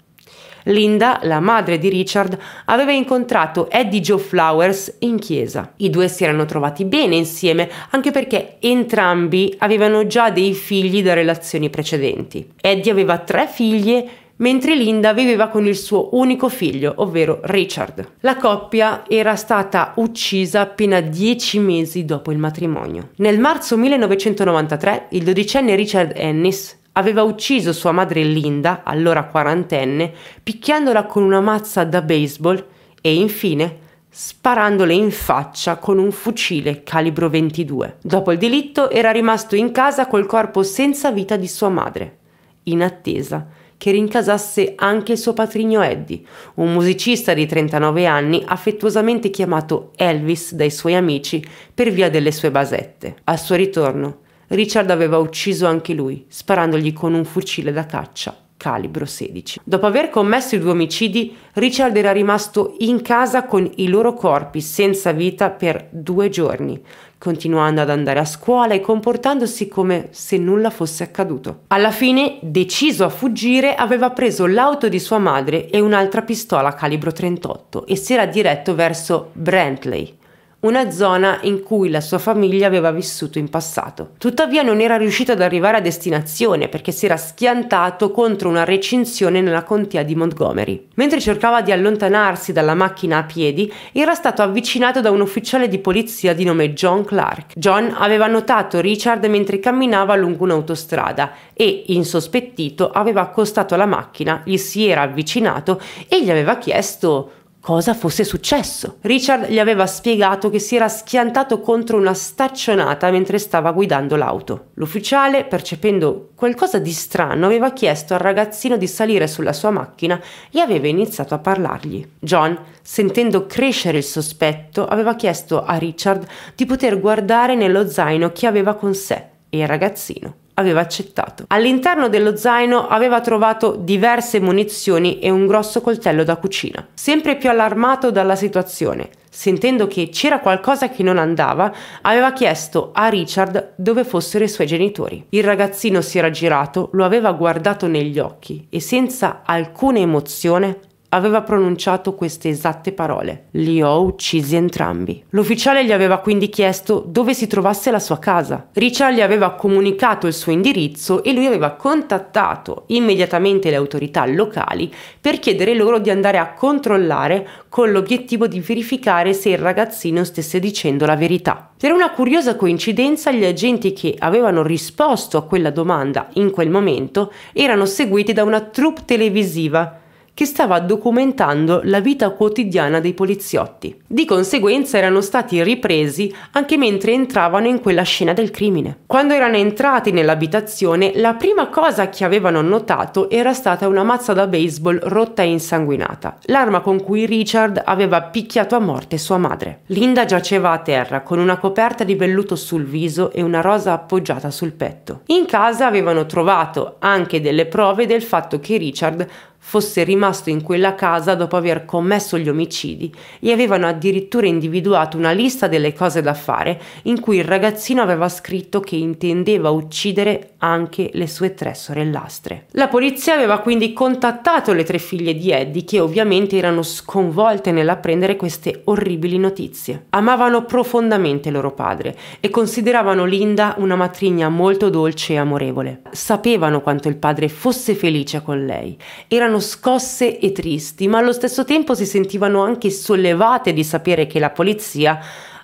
[SPEAKER 1] Linda, la madre di Richard, aveva incontrato Eddie Joe Flowers in chiesa. I due si erano trovati bene insieme, anche perché entrambi avevano già dei figli da relazioni precedenti. Eddie aveva tre figlie mentre Linda viveva con il suo unico figlio, ovvero Richard. La coppia era stata uccisa appena dieci mesi dopo il matrimonio. Nel marzo 1993 il dodicenne Richard Ennis aveva ucciso sua madre Linda, allora quarantenne, picchiandola con una mazza da baseball e infine sparandole in faccia con un fucile calibro 22. Dopo il delitto era rimasto in casa col corpo senza vita di sua madre, in attesa che rincasasse anche il suo patrigno Eddie, un musicista di 39 anni affettuosamente chiamato Elvis dai suoi amici per via delle sue basette. Al suo ritorno, Richard aveva ucciso anche lui, sparandogli con un fucile da caccia calibro 16. Dopo aver commesso i due omicidi, Richard era rimasto in casa con i loro corpi senza vita per due giorni, continuando ad andare a scuola e comportandosi come se nulla fosse accaduto. Alla fine, deciso a fuggire, aveva preso l'auto di sua madre e un'altra pistola calibro 38 e si era diretto verso Brantley, una zona in cui la sua famiglia aveva vissuto in passato. Tuttavia non era riuscito ad arrivare a destinazione perché si era schiantato contro una recinzione nella contea di Montgomery. Mentre cercava di allontanarsi dalla macchina a piedi, era stato avvicinato da un ufficiale di polizia di nome John Clark. John aveva notato Richard mentre camminava lungo un'autostrada e, insospettito, aveva accostato la macchina, gli si era avvicinato e gli aveva chiesto cosa fosse successo. Richard gli aveva spiegato che si era schiantato contro una staccionata mentre stava guidando l'auto. L'ufficiale, percependo qualcosa di strano, aveva chiesto al ragazzino di salire sulla sua macchina e aveva iniziato a parlargli. John, sentendo crescere il sospetto, aveva chiesto a Richard di poter guardare nello zaino chi aveva con sé e il ragazzino aveva accettato. All'interno dello zaino aveva trovato diverse munizioni e un grosso coltello da cucina. Sempre più allarmato dalla situazione, sentendo che c'era qualcosa che non andava, aveva chiesto a Richard dove fossero i suoi genitori. Il ragazzino si era girato, lo aveva guardato negli occhi e senza alcuna emozione aveva pronunciato queste esatte parole. Li ho uccisi entrambi. L'ufficiale gli aveva quindi chiesto dove si trovasse la sua casa. Richard gli aveva comunicato il suo indirizzo e lui aveva contattato immediatamente le autorità locali per chiedere loro di andare a controllare con l'obiettivo di verificare se il ragazzino stesse dicendo la verità. Per una curiosa coincidenza gli agenti che avevano risposto a quella domanda in quel momento erano seguiti da una troupe televisiva che stava documentando la vita quotidiana dei poliziotti. Di conseguenza erano stati ripresi anche mentre entravano in quella scena del crimine. Quando erano entrati nell'abitazione, la prima cosa che avevano notato era stata una mazza da baseball rotta e insanguinata, l'arma con cui Richard aveva picchiato a morte sua madre. Linda giaceva a terra con una coperta di velluto sul viso e una rosa appoggiata sul petto. In casa avevano trovato anche delle prove del fatto che Richard fosse rimasto in quella casa dopo aver commesso gli omicidi e avevano addirittura individuato una lista delle cose da fare in cui il ragazzino aveva scritto che intendeva uccidere anche le sue tre sorellastre. La polizia aveva quindi contattato le tre figlie di Eddie che ovviamente erano sconvolte nell'apprendere queste orribili notizie. Amavano profondamente loro padre e consideravano Linda una matrigna molto dolce e amorevole. Sapevano quanto il padre fosse felice con lei, erano scosse e tristi, ma allo stesso tempo si sentivano anche sollevate di sapere che la polizia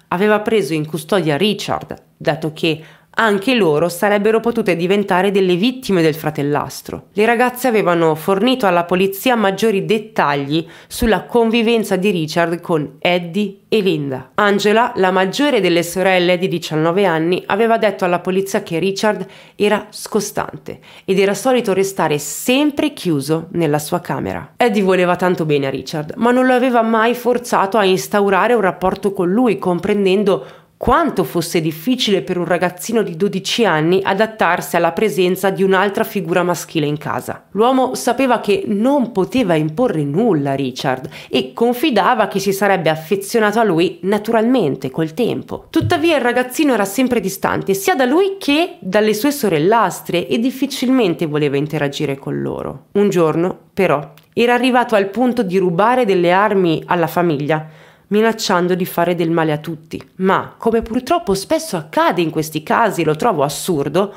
[SPEAKER 1] aveva preso in custodia Richard, dato che anche loro sarebbero potute diventare delle vittime del fratellastro. Le ragazze avevano fornito alla polizia maggiori dettagli sulla convivenza di Richard con Eddie e Linda. Angela, la maggiore delle sorelle di 19 anni, aveva detto alla polizia che Richard era scostante ed era solito restare sempre chiuso nella sua camera. Eddie voleva tanto bene a Richard, ma non lo aveva mai forzato a instaurare un rapporto con lui, comprendendo quanto fosse difficile per un ragazzino di 12 anni adattarsi alla presenza di un'altra figura maschile in casa. L'uomo sapeva che non poteva imporre nulla a Richard e confidava che si sarebbe affezionato a lui naturalmente col tempo. Tuttavia il ragazzino era sempre distante sia da lui che dalle sue sorellastre e difficilmente voleva interagire con loro. Un giorno, però, era arrivato al punto di rubare delle armi alla famiglia minacciando di fare del male a tutti. Ma, come purtroppo spesso accade in questi casi, lo trovo assurdo,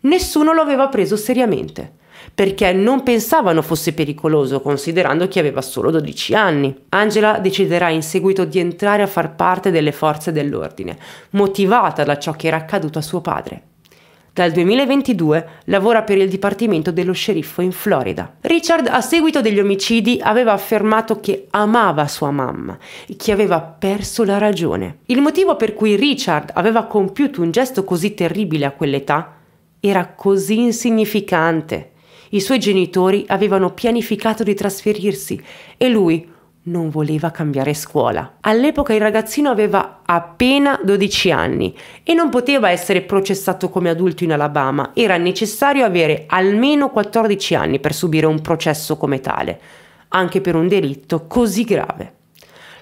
[SPEAKER 1] nessuno lo aveva preso seriamente perché non pensavano fosse pericoloso considerando che aveva solo 12 anni. Angela deciderà in seguito di entrare a far parte delle forze dell'ordine, motivata da ciò che era accaduto a suo padre. Dal 2022 lavora per il Dipartimento dello Sceriffo in Florida. Richard, a seguito degli omicidi, aveva affermato che amava sua mamma e che aveva perso la ragione. Il motivo per cui Richard aveva compiuto un gesto così terribile a quell'età era così insignificante. I suoi genitori avevano pianificato di trasferirsi e lui non voleva cambiare scuola. All'epoca il ragazzino aveva appena 12 anni e non poteva essere processato come adulto in Alabama, era necessario avere almeno 14 anni per subire un processo come tale, anche per un delitto così grave.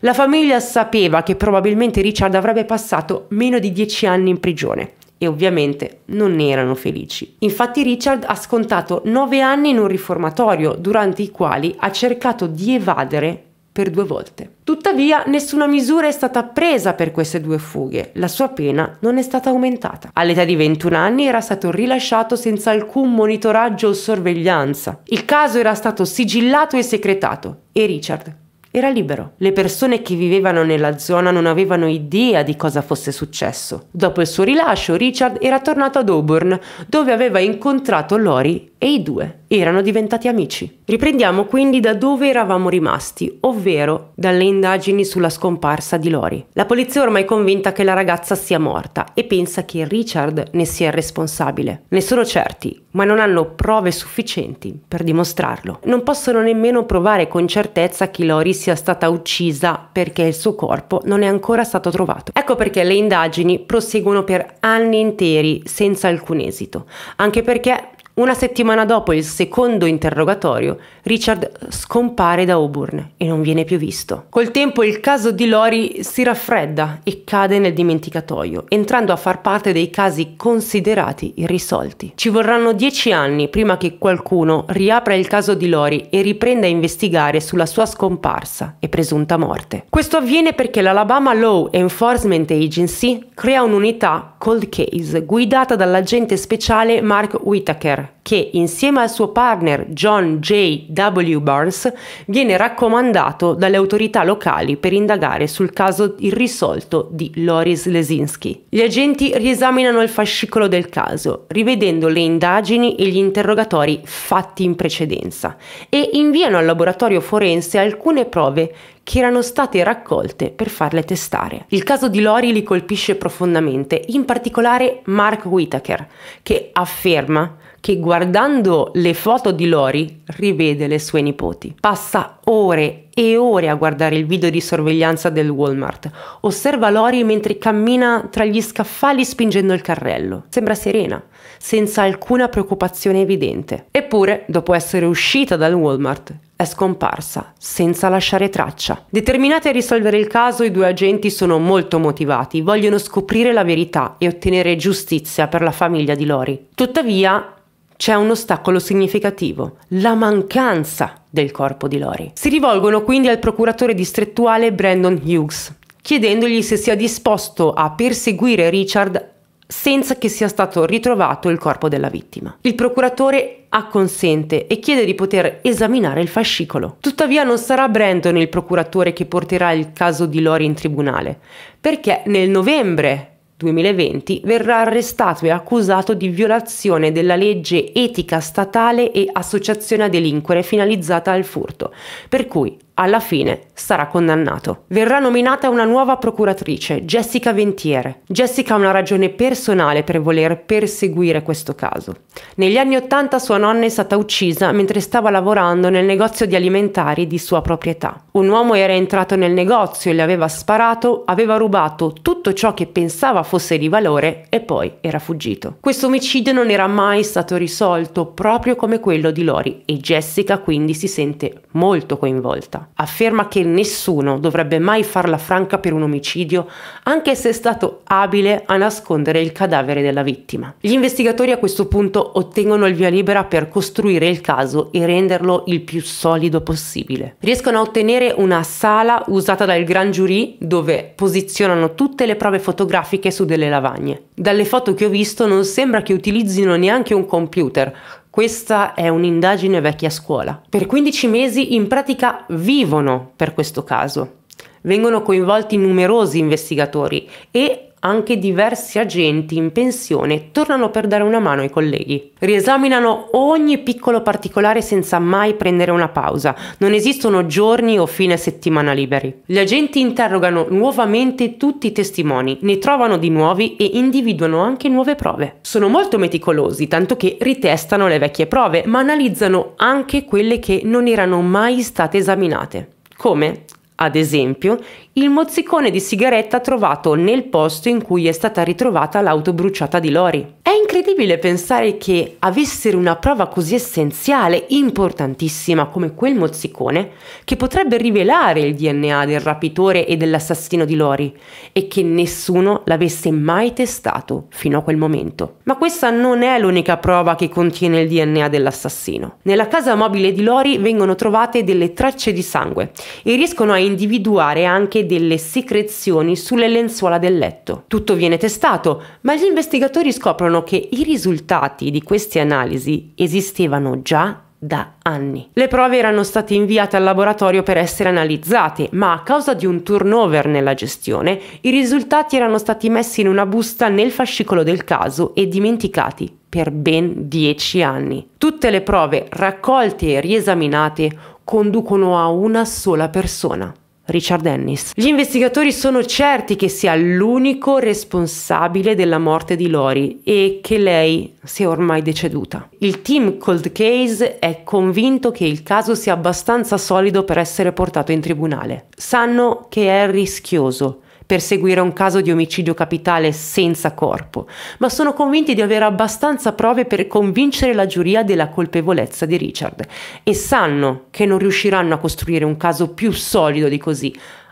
[SPEAKER 1] La famiglia sapeva che probabilmente Richard avrebbe passato meno di 10 anni in prigione e ovviamente non ne erano felici. Infatti Richard ha scontato 9 anni in un riformatorio durante i quali ha cercato di evadere per due volte. Tuttavia, nessuna misura è stata presa per queste due fughe, la sua pena non è stata aumentata. All'età di 21 anni era stato rilasciato senza alcun monitoraggio o sorveglianza. Il caso era stato sigillato e secretato e Richard era libero. Le persone che vivevano nella zona non avevano idea di cosa fosse successo. Dopo il suo rilascio, Richard era tornato ad Auburn, dove aveva incontrato Lori e i due erano diventati amici. Riprendiamo quindi da dove eravamo rimasti, ovvero dalle indagini sulla scomparsa di Lori. La polizia ormai è convinta che la ragazza sia morta e pensa che Richard ne sia il responsabile. Ne sono certi, ma non hanno prove sufficienti per dimostrarlo. Non possono nemmeno provare con certezza che Lori sia stata uccisa perché il suo corpo non è ancora stato trovato. Ecco perché le indagini proseguono per anni interi senza alcun esito, anche perché una settimana dopo il secondo interrogatorio, Richard scompare da Auburn e non viene più visto. Col tempo il caso di Lori si raffredda e cade nel dimenticatoio, entrando a far parte dei casi considerati irrisolti. Ci vorranno dieci anni prima che qualcuno riapra il caso di Lori e riprenda a investigare sulla sua scomparsa e presunta morte. Questo avviene perché l'Alabama Law Enforcement Agency crea un'unità cold case guidata dall'agente speciale Mark Whitaker che insieme al suo partner John J. W. Burns viene raccomandato dalle autorità locali per indagare sul caso irrisolto di Loris Lesinski. Gli agenti riesaminano il fascicolo del caso, rivedendo le indagini e gli interrogatori fatti in precedenza, e inviano al laboratorio forense alcune prove che erano state raccolte per farle testare. Il caso di Lori li colpisce profondamente, in particolare Mark Whitaker, che afferma che guardando le foto di Lori rivede le sue nipoti. Passa ore e ore a guardare il video di sorveglianza del Walmart. Osserva Lori mentre cammina tra gli scaffali spingendo il carrello. Sembra serena, senza alcuna preoccupazione evidente. Eppure, dopo essere uscita dal Walmart, è scomparsa, senza lasciare traccia. Determinati a risolvere il caso, i due agenti sono molto motivati, vogliono scoprire la verità e ottenere giustizia per la famiglia di Lori. Tuttavia, c'è un ostacolo significativo, la mancanza del corpo di Lori. Si rivolgono quindi al procuratore distrettuale Brandon Hughes, chiedendogli se sia disposto a perseguire Richard senza che sia stato ritrovato il corpo della vittima. Il procuratore acconsente e chiede di poter esaminare il fascicolo. Tuttavia non sarà Brandon il procuratore che porterà il caso di Lori in tribunale, perché nel novembre 2020 verrà arrestato e accusato di violazione della legge etica statale e associazione a delinquere finalizzata al furto, per cui alla fine sarà condannato. Verrà nominata una nuova procuratrice, Jessica Ventiere. Jessica ha una ragione personale per voler perseguire questo caso. Negli anni Ottanta sua nonna è stata uccisa mentre stava lavorando nel negozio di alimentari di sua proprietà. Un uomo era entrato nel negozio, le aveva sparato, aveva rubato tutto ciò che pensava fosse di valore e poi era fuggito. Questo omicidio non era mai stato risolto, proprio come quello di Lori, e Jessica quindi si sente molto coinvolta afferma che nessuno dovrebbe mai farla franca per un omicidio, anche se è stato abile a nascondere il cadavere della vittima. Gli investigatori a questo punto ottengono il via libera per costruire il caso e renderlo il più solido possibile. Riescono a ottenere una sala usata dal gran giurì dove posizionano tutte le prove fotografiche su delle lavagne. Dalle foto che ho visto non sembra che utilizzino neanche un computer, questa è un'indagine vecchia scuola. Per 15 mesi in pratica vivono per questo caso. Vengono coinvolti numerosi investigatori e anche diversi agenti in pensione tornano per dare una mano ai colleghi. Riesaminano ogni piccolo particolare senza mai prendere una pausa. Non esistono giorni o fine settimana liberi. Gli agenti interrogano nuovamente tutti i testimoni, ne trovano di nuovi e individuano anche nuove prove. Sono molto meticolosi, tanto che ritestano le vecchie prove, ma analizzano anche quelle che non erano mai state esaminate come ad esempio, il mozzicone di sigaretta trovato nel posto in cui è stata ritrovata l'auto bruciata di Lori. È incredibile pensare che avessero una prova così essenziale, importantissima come quel mozzicone, che potrebbe rivelare il DNA del rapitore e dell'assassino di Lori e che nessuno l'avesse mai testato fino a quel momento. Ma questa non è l'unica prova che contiene il DNA dell'assassino. Nella casa mobile di Lori vengono trovate delle tracce di sangue e riescono a individuare anche delle secrezioni sulle lenzuola del letto. Tutto viene testato, ma gli investigatori scoprono che i risultati di queste analisi esistevano già da anni. Le prove erano state inviate al laboratorio per essere analizzate, ma a causa di un turnover nella gestione, i risultati erano stati messi in una busta nel fascicolo del caso e dimenticati per ben dieci anni. Tutte le prove raccolte e riesaminate conducono a una sola persona. Richard Dennis. Gli investigatori sono certi che sia l'unico responsabile della morte di Lori e che lei sia ormai deceduta. Il team Cold Case è convinto che il caso sia abbastanza solido per essere portato in tribunale. Sanno che è rischioso, perseguire un caso di omicidio capitale senza corpo, ma sono convinti di avere abbastanza prove per convincere la giuria della colpevolezza di Richard e sanno che non riusciranno a costruire un caso più solido di così,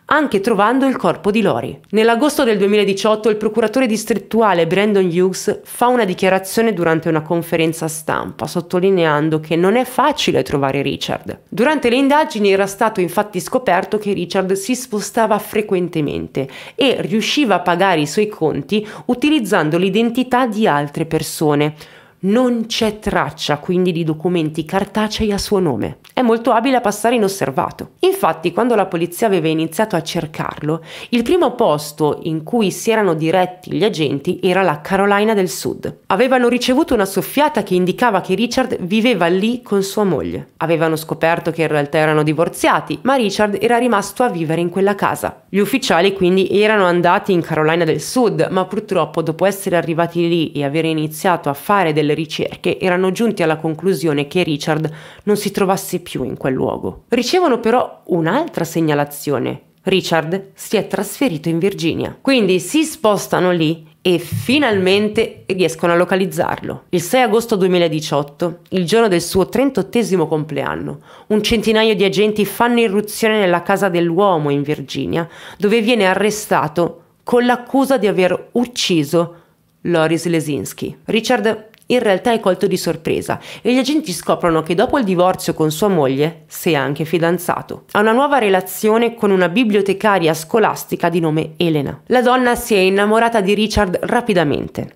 [SPEAKER 1] anche trovando il corpo di Lori. Nell'agosto del 2018 il procuratore distrettuale Brandon Hughes fa una dichiarazione durante una conferenza stampa, sottolineando che non è facile trovare Richard. Durante le indagini era stato infatti scoperto che Richard si spostava frequentemente e riusciva a pagare i suoi conti utilizzando l'identità di altre persone non c'è traccia quindi di documenti cartacei a suo nome. È molto abile a passare inosservato. Infatti, quando la polizia aveva iniziato a cercarlo, il primo posto in cui si erano diretti gli agenti era la Carolina del Sud. Avevano ricevuto una soffiata che indicava che Richard viveva lì con sua moglie. Avevano scoperto che in realtà erano divorziati, ma Richard era rimasto a vivere in quella casa. Gli ufficiali quindi erano andati in Carolina del Sud, ma purtroppo dopo essere arrivati lì e aver iniziato a fare delle delle ricerche erano giunti alla conclusione che Richard non si trovasse più in quel luogo. Ricevono però un'altra segnalazione. Richard si è trasferito in Virginia. Quindi si spostano lì e finalmente riescono a localizzarlo. Il 6 agosto 2018, il giorno del suo 38 compleanno, un centinaio di agenti fanno irruzione nella casa dell'uomo in Virginia, dove viene arrestato con l'accusa di aver ucciso Loris Lesinski. Richard in realtà è colto di sorpresa e gli agenti scoprono che dopo il divorzio con sua moglie, si è anche fidanzato, ha una nuova relazione con una bibliotecaria scolastica di nome Elena. La donna si è innamorata di Richard rapidamente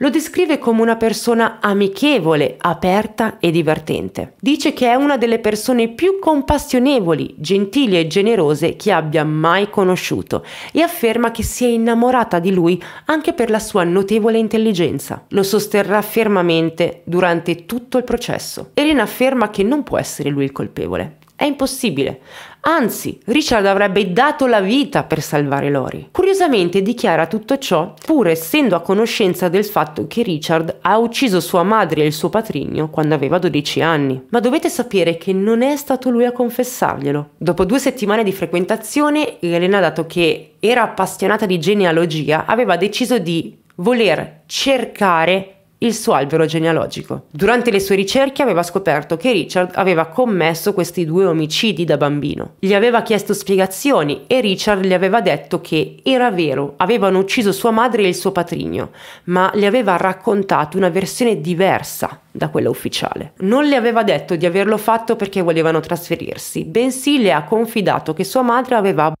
[SPEAKER 1] lo descrive come una persona amichevole, aperta e divertente. Dice che è una delle persone più compassionevoli, gentili e generose che abbia mai conosciuto e afferma che si è innamorata di lui anche per la sua notevole intelligenza. Lo sosterrà fermamente durante tutto il processo. Elena afferma che non può essere lui il colpevole. È impossibile. Anzi, Richard avrebbe dato la vita per salvare Lori. Curiosamente dichiara tutto ciò pur essendo a conoscenza del fatto che Richard ha ucciso sua madre e il suo patrigno quando aveva 12 anni. Ma dovete sapere che non è stato lui a confessarglielo. Dopo due settimane di frequentazione, Elena, dato che era appassionata di genealogia, aveva deciso di voler cercare il suo albero genealogico. Durante le sue ricerche aveva scoperto che Richard aveva commesso questi due omicidi da bambino. Gli aveva chiesto spiegazioni e Richard gli aveva detto che era vero, avevano ucciso sua madre e il suo patrigno, ma le aveva raccontato una versione diversa da quella ufficiale. Non le aveva detto di averlo fatto perché volevano trasferirsi, bensì le ha confidato che sua madre aveva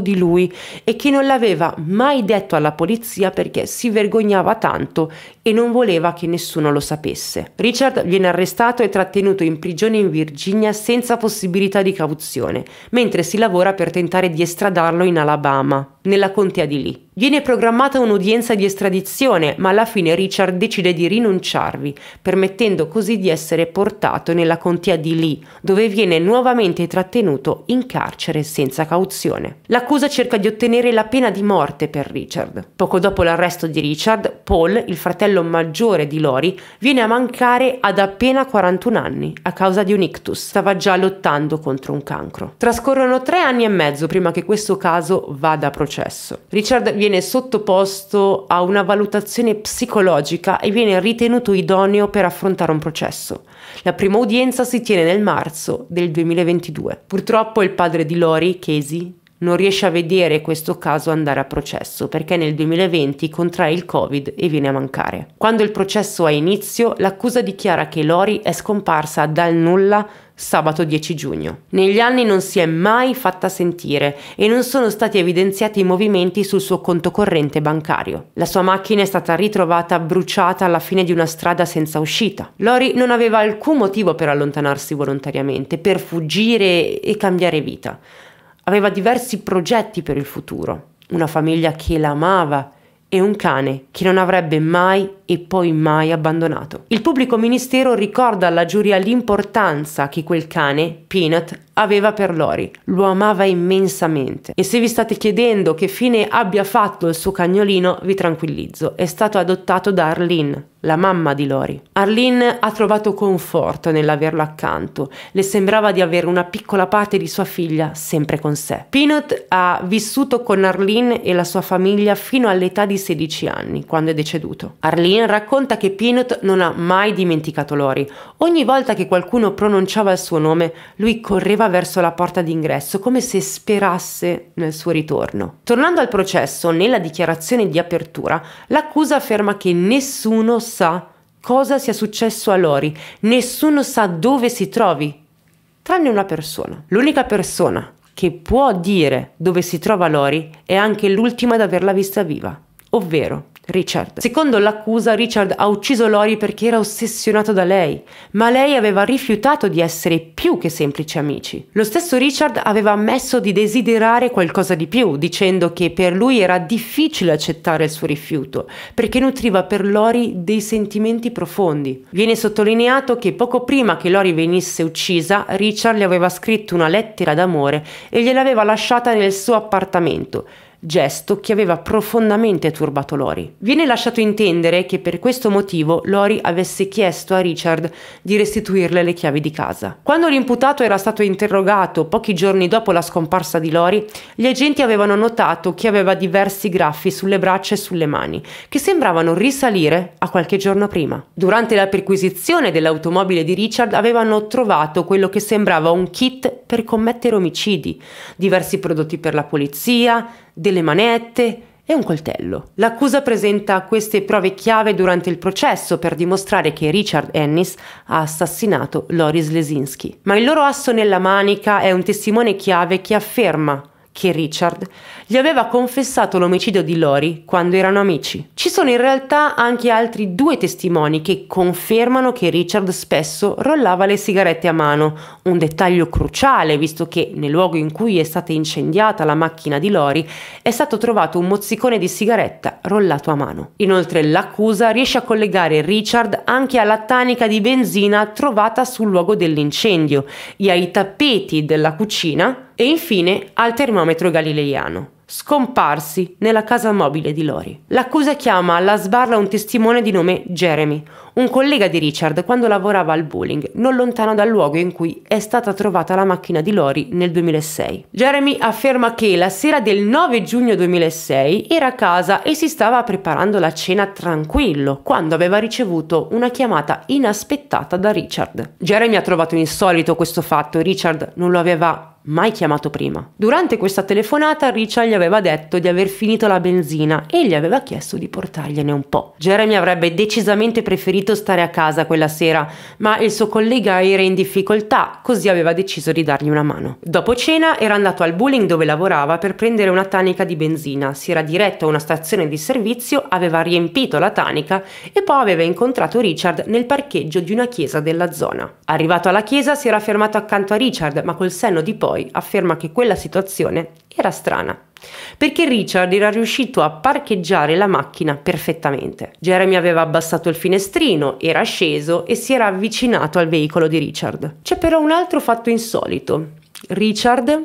[SPEAKER 1] di lui e che non l'aveva mai detto alla polizia perché si vergognava tanto e non voleva che nessuno lo sapesse. Richard viene arrestato e trattenuto in prigione in Virginia senza possibilità di cauzione, mentre si lavora per tentare di estradarlo in Alabama nella contea di Lee. Viene programmata un'udienza di estradizione, ma alla fine Richard decide di rinunciarvi, permettendo così di essere portato nella contea di Lee, dove viene nuovamente trattenuto in carcere senza cauzione. L'accusa cerca di ottenere la pena di morte per Richard. Poco dopo l'arresto di Richard, Paul, il fratello maggiore di Lori, viene a mancare ad appena 41 anni a causa di un ictus. Stava già lottando contro un cancro. Trascorrono tre anni e mezzo prima che questo caso vada a procedere processo. Richard viene sottoposto a una valutazione psicologica e viene ritenuto idoneo per affrontare un processo. La prima udienza si tiene nel marzo del 2022. Purtroppo il padre di Lori, Casey, non riesce a vedere questo caso andare a processo perché nel 2020 contrae il Covid e viene a mancare. Quando il processo ha inizio, l'accusa dichiara che Lori è scomparsa dal nulla sabato 10 giugno. Negli anni non si è mai fatta sentire e non sono stati evidenziati movimenti sul suo conto corrente bancario. La sua macchina è stata ritrovata bruciata alla fine di una strada senza uscita. Lori non aveva alcun motivo per allontanarsi volontariamente, per fuggire e cambiare vita. Aveva diversi progetti per il futuro, una famiglia che l'amava e un cane che non avrebbe mai e poi mai abbandonato. Il pubblico ministero ricorda alla giuria l'importanza che quel cane, Peanut, aveva per Lori, lo amava immensamente. E se vi state chiedendo che fine abbia fatto il suo cagnolino, vi tranquillizzo, è stato adottato da Arlene, la mamma di Lori. Arlene ha trovato conforto nell'averlo accanto, le sembrava di avere una piccola parte di sua figlia sempre con sé. Peanut ha vissuto con Arlene e la sua famiglia fino all'età di 16 anni, quando è deceduto. Arlene racconta che Peanut non ha mai dimenticato Lori. Ogni volta che qualcuno pronunciava il suo nome, lui correva andava verso la porta d'ingresso, come se sperasse nel suo ritorno. Tornando al processo, nella dichiarazione di apertura, l'accusa afferma che nessuno sa cosa sia successo a Lori, nessuno sa dove si trovi, tranne una persona. L'unica persona che può dire dove si trova Lori è anche l'ultima ad averla vista viva, ovvero Richard. Secondo l'accusa, Richard ha ucciso Lori perché era ossessionato da lei, ma lei aveva rifiutato di essere più che semplici amici. Lo stesso Richard aveva ammesso di desiderare qualcosa di più, dicendo che per lui era difficile accettare il suo rifiuto, perché nutriva per Lori dei sentimenti profondi. Viene sottolineato che poco prima che Lori venisse uccisa, Richard le aveva scritto una lettera d'amore e gliel'aveva lasciata nel suo appartamento, gesto che aveva profondamente turbato Lori. Viene lasciato intendere che per questo motivo Lori avesse chiesto a Richard di restituirle le chiavi di casa. Quando l'imputato era stato interrogato pochi giorni dopo la scomparsa di Lori, gli agenti avevano notato che aveva diversi graffi sulle braccia e sulle mani, che sembravano risalire a qualche giorno prima. Durante la perquisizione dell'automobile di Richard avevano trovato quello che sembrava un kit per commettere omicidi, diversi prodotti per la polizia, delle manette e un coltello. L'accusa presenta queste prove chiave durante il processo per dimostrare che Richard Ennis ha assassinato Loris Lesinski. Ma il loro asso nella manica è un testimone chiave che afferma che Richard gli aveva confessato l'omicidio di Lori quando erano amici. Ci sono in realtà anche altri due testimoni che confermano che Richard spesso rollava le sigarette a mano, un dettaglio cruciale visto che nel luogo in cui è stata incendiata la macchina di Lori è stato trovato un mozzicone di sigaretta rollato a mano. Inoltre l'accusa riesce a collegare Richard anche alla tanica di benzina trovata sul luogo dell'incendio e ai tappeti della cucina e infine al termometro galileiano scomparsi nella casa mobile di Lori. L'accusa chiama alla sbarra un testimone di nome Jeremy, un collega di Richard quando lavorava al bullying, non lontano dal luogo in cui è stata trovata la macchina di Lori nel 2006. Jeremy afferma che la sera del 9 giugno 2006 era a casa e si stava preparando la cena tranquillo quando aveva ricevuto una chiamata inaspettata da Richard. Jeremy ha trovato insolito questo fatto, Richard non lo aveva mai chiamato prima. Durante questa telefonata Richard gli aveva detto di aver finito la benzina e gli aveva chiesto di portargliene un po'. Jeremy avrebbe decisamente preferito stare a casa quella sera, ma il suo collega era in difficoltà, così aveva deciso di dargli una mano. Dopo cena era andato al bowling dove lavorava per prendere una tanica di benzina, si era diretto a una stazione di servizio, aveva riempito la tanica e poi aveva incontrato Richard nel parcheggio di una chiesa della zona. Arrivato alla chiesa si era fermato accanto a Richard, ma col senno di poi poi afferma che quella situazione era strana, perché Richard era riuscito a parcheggiare la macchina perfettamente. Jeremy aveva abbassato il finestrino, era sceso e si era avvicinato al veicolo di Richard. C'è però un altro fatto insolito. Richard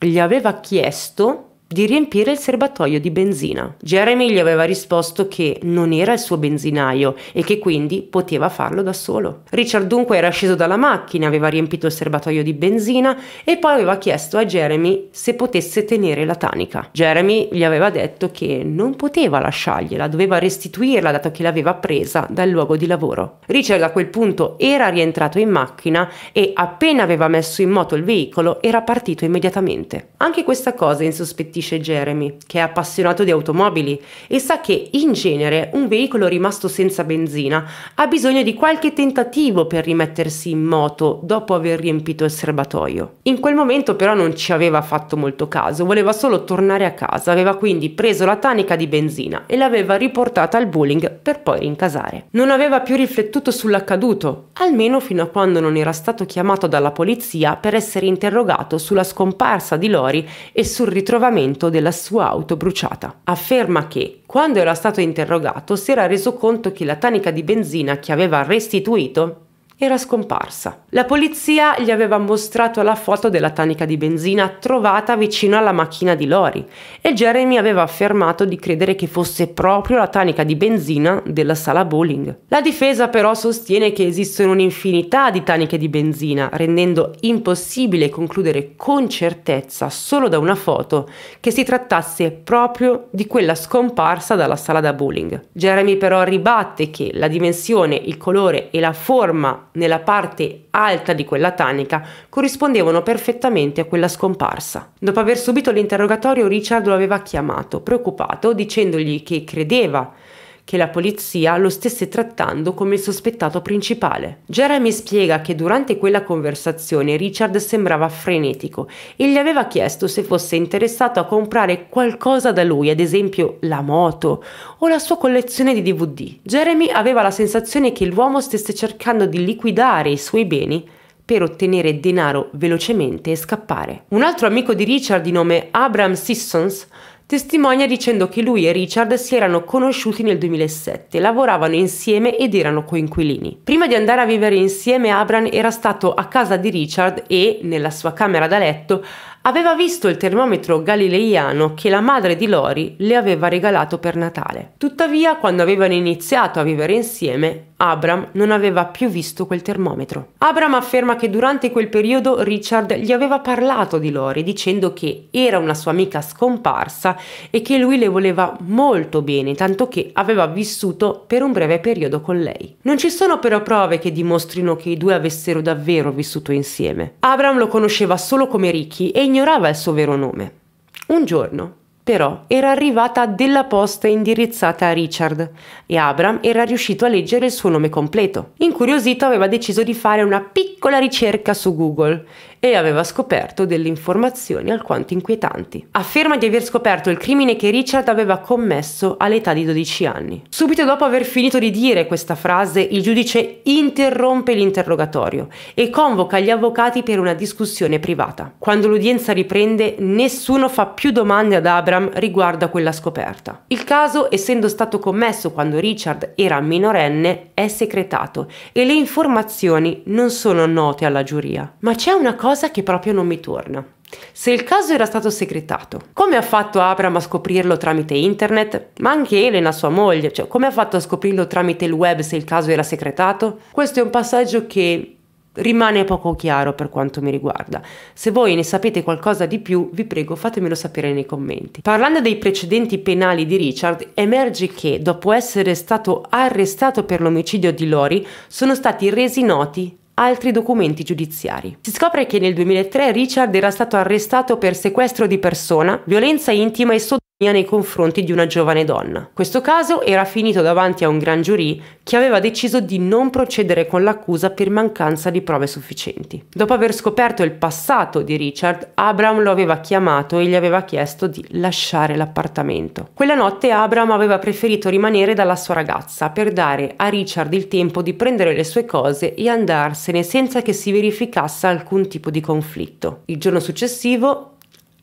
[SPEAKER 1] gli aveva chiesto di riempire il serbatoio di benzina. Jeremy gli aveva risposto che non era il suo benzinaio e che quindi poteva farlo da solo. Richard dunque era sceso dalla macchina, aveva riempito il serbatoio di benzina e poi aveva chiesto a Jeremy se potesse tenere la tanica. Jeremy gli aveva detto che non poteva lasciargliela, doveva restituirla dato che l'aveva presa dal luogo di lavoro. Richard a quel punto era rientrato in macchina e appena aveva messo in moto il veicolo era partito immediatamente. Anche questa cosa insospettisce dice Jeremy, che è appassionato di automobili e sa che in genere un veicolo rimasto senza benzina ha bisogno di qualche tentativo per rimettersi in moto dopo aver riempito il serbatoio. In quel momento però non ci aveva fatto molto caso, voleva solo tornare a casa, aveva quindi preso la tanica di benzina e l'aveva riportata al bowling per poi rincasare. Non aveva più riflettuto sull'accaduto, almeno fino a quando non era stato chiamato dalla polizia per essere interrogato sulla scomparsa di Lori e sul ritrovamento conto della sua auto bruciata. Afferma che, quando era stato interrogato, si era reso conto che la tanica di benzina che aveva restituito era scomparsa. La polizia gli aveva mostrato la foto della tanica di benzina trovata vicino alla macchina di Lori e Jeremy aveva affermato di credere che fosse proprio la tanica di benzina della sala bowling. La difesa però sostiene che esistono un'infinità di taniche di benzina, rendendo impossibile concludere con certezza solo da una foto che si trattasse proprio di quella scomparsa dalla sala da bowling. Jeremy però ribatte che la dimensione, il colore e la forma nella parte alta di quella tanica corrispondevano perfettamente a quella scomparsa. Dopo aver subito l'interrogatorio Richard lo aveva chiamato, preoccupato, dicendogli che credeva che la polizia lo stesse trattando come il sospettato principale. Jeremy spiega che durante quella conversazione Richard sembrava frenetico e gli aveva chiesto se fosse interessato a comprare qualcosa da lui, ad esempio la moto o la sua collezione di DVD. Jeremy aveva la sensazione che l'uomo stesse cercando di liquidare i suoi beni per ottenere denaro velocemente e scappare. Un altro amico di Richard di nome Abraham Sissons Testimonia dicendo che lui e Richard si erano conosciuti nel 2007, lavoravano insieme ed erano coinquilini. Prima di andare a vivere insieme, Abran era stato a casa di Richard e, nella sua camera da letto, aveva visto il termometro galileiano che la madre di Lori le aveva regalato per Natale. Tuttavia, quando avevano iniziato a vivere insieme, Abram non aveva più visto quel termometro. Abram afferma che durante quel periodo Richard gli aveva parlato di Lori dicendo che era una sua amica scomparsa e che lui le voleva molto bene, tanto che aveva vissuto per un breve periodo con lei. Non ci sono però prove che dimostrino che i due avessero davvero vissuto insieme. Abram lo conosceva solo come Ricky e ignorava il suo vero nome. Un giorno, però, era arrivata della posta indirizzata a Richard e Abram era riuscito a leggere il suo nome completo. Incuriosito aveva deciso di fare una piccola ricerca su Google e aveva scoperto delle informazioni alquanto inquietanti. Afferma di aver scoperto il crimine che Richard aveva commesso all'età di 12 anni. Subito dopo aver finito di dire questa frase, il giudice interrompe l'interrogatorio e convoca gli avvocati per una discussione privata. Quando l'udienza riprende, nessuno fa più domande ad Abram riguardo a quella scoperta. Il caso, essendo stato commesso quando Richard era minorenne, è secretato e le informazioni non sono note alla giuria. Ma c'è una cosa cosa che proprio non mi torna. Se il caso era stato segretato, come ha fatto Abram a scoprirlo tramite internet? Ma anche Elena, sua moglie, cioè come ha fatto a scoprirlo tramite il web se il caso era segretato? Questo è un passaggio che rimane poco chiaro per quanto mi riguarda. Se voi ne sapete qualcosa di più, vi prego fatemelo sapere nei commenti. Parlando dei precedenti penali di Richard, emerge che, dopo essere stato arrestato per l'omicidio di Lori, sono stati resi noti altri documenti giudiziari. Si scopre che nel 2003 Richard era stato arrestato per sequestro di persona, violenza intima e sodomia nei confronti di una giovane donna. Questo caso era finito davanti a un gran giurì che aveva deciso di non procedere con l'accusa per mancanza di prove sufficienti. Dopo aver scoperto il passato di Richard, Abram lo aveva chiamato e gli aveva chiesto di lasciare l'appartamento. Quella notte Abram aveva preferito rimanere dalla sua ragazza per dare a Richard il tempo di prendere le sue cose e andarsene senza che si verificasse alcun tipo di conflitto. Il giorno successivo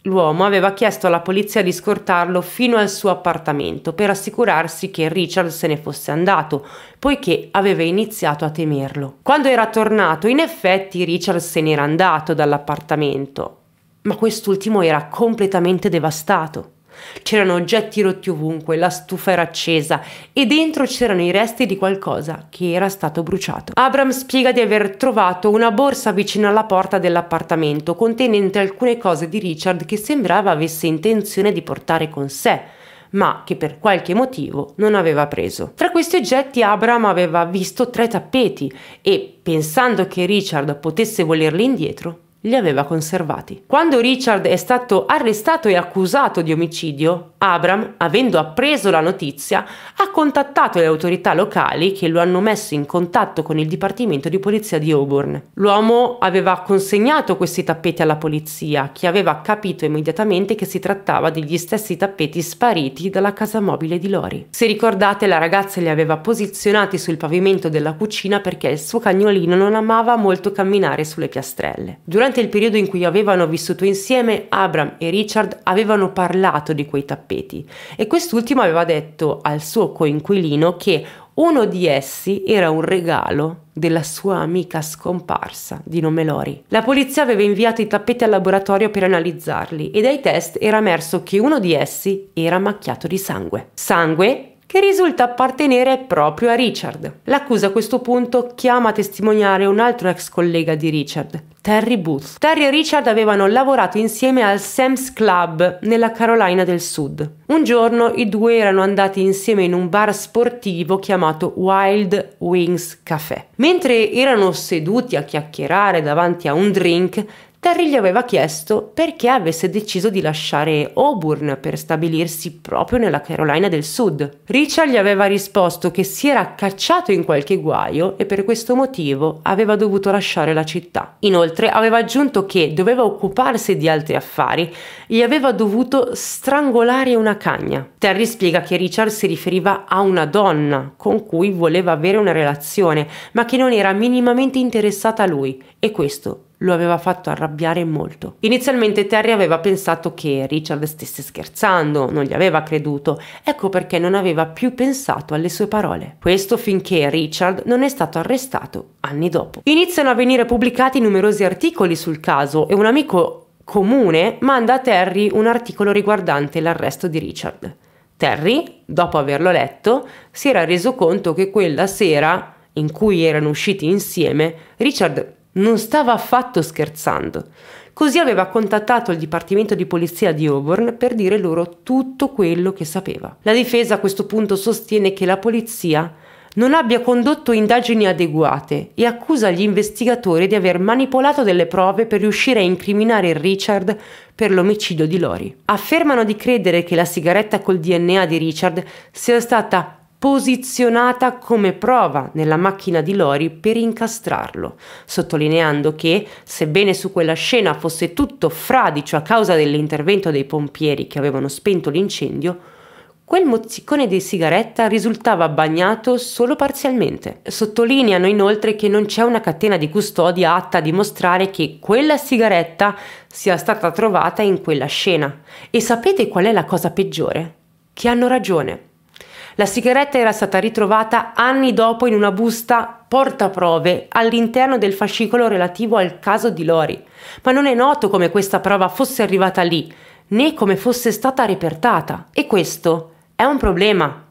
[SPEAKER 1] L'uomo aveva chiesto alla polizia di scortarlo fino al suo appartamento per assicurarsi che Richard se ne fosse andato, poiché aveva iniziato a temerlo. Quando era tornato, in effetti Richard se n'era andato dall'appartamento, ma quest'ultimo era completamente devastato. C'erano oggetti rotti ovunque, la stufa era accesa e dentro c'erano i resti di qualcosa che era stato bruciato. Abram spiega di aver trovato una borsa vicino alla porta dell'appartamento contenente alcune cose di Richard che sembrava avesse intenzione di portare con sé ma che per qualche motivo non aveva preso. Tra questi oggetti Abraham aveva visto tre tappeti e, pensando che Richard potesse volerli indietro, li aveva conservati. Quando Richard è stato arrestato e accusato di omicidio, Abram, avendo appreso la notizia, ha contattato le autorità locali che lo hanno messo in contatto con il Dipartimento di Polizia di Auburn. L'uomo aveva consegnato questi tappeti alla polizia, che aveva capito immediatamente che si trattava degli stessi tappeti spariti dalla casa mobile di Lori. Se ricordate, la ragazza li aveva posizionati sul pavimento della cucina perché il suo cagnolino non amava molto camminare sulle piastrelle. Durante Durante il periodo in cui avevano vissuto insieme, Abram e Richard avevano parlato di quei tappeti e quest'ultimo aveva detto al suo coinquilino che uno di essi era un regalo della sua amica scomparsa di nome Lori. La polizia aveva inviato i tappeti al laboratorio per analizzarli e dai test era emerso che uno di essi era macchiato di sangue. Sangue che risulta appartenere proprio a Richard. L'accusa a questo punto chiama a testimoniare un altro ex collega di Richard, Terry Booth. Terry e Richard avevano lavorato insieme al Sam's Club nella Carolina del Sud. Un giorno i due erano andati insieme in un bar sportivo chiamato Wild Wings Café. Mentre erano seduti a chiacchierare davanti a un drink, Terry gli aveva chiesto perché avesse deciso di lasciare Auburn per stabilirsi proprio nella Carolina del Sud. Richard gli aveva risposto che si era cacciato in qualche guaio e per questo motivo aveva dovuto lasciare la città. Inoltre aveva aggiunto che doveva occuparsi di altri affari e aveva dovuto strangolare una cagna. Terry spiega che Richard si riferiva a una donna con cui voleva avere una relazione, ma che non era minimamente interessata a lui e questo lo aveva fatto arrabbiare molto. Inizialmente Terry aveva pensato che Richard stesse scherzando, non gli aveva creduto, ecco perché non aveva più pensato alle sue parole. Questo finché Richard non è stato arrestato anni dopo. Iniziano a venire pubblicati numerosi articoli sul caso e un amico comune manda a Terry un articolo riguardante l'arresto di Richard. Terry, dopo averlo letto, si era reso conto che quella sera in cui erano usciti insieme, Richard non stava affatto scherzando. Così aveva contattato il Dipartimento di Polizia di Auburn per dire loro tutto quello che sapeva. La difesa a questo punto sostiene che la polizia non abbia condotto indagini adeguate e accusa gli investigatori di aver manipolato delle prove per riuscire a incriminare Richard per l'omicidio di Lori. Affermano di credere che la sigaretta col DNA di Richard sia stata posizionata come prova nella macchina di Lori per incastrarlo, sottolineando che, sebbene su quella scena fosse tutto fradicio a causa dell'intervento dei pompieri che avevano spento l'incendio, quel mozzicone di sigaretta risultava bagnato solo parzialmente. Sottolineano inoltre che non c'è una catena di custodia atta a dimostrare che quella sigaretta sia stata trovata in quella scena. E sapete qual è la cosa peggiore? Che hanno ragione. La sigaretta era stata ritrovata anni dopo in una busta portaprove all'interno del fascicolo relativo al caso di Lori, ma non è noto come questa prova fosse arrivata lì, né come fosse stata repertata. E questo è un problema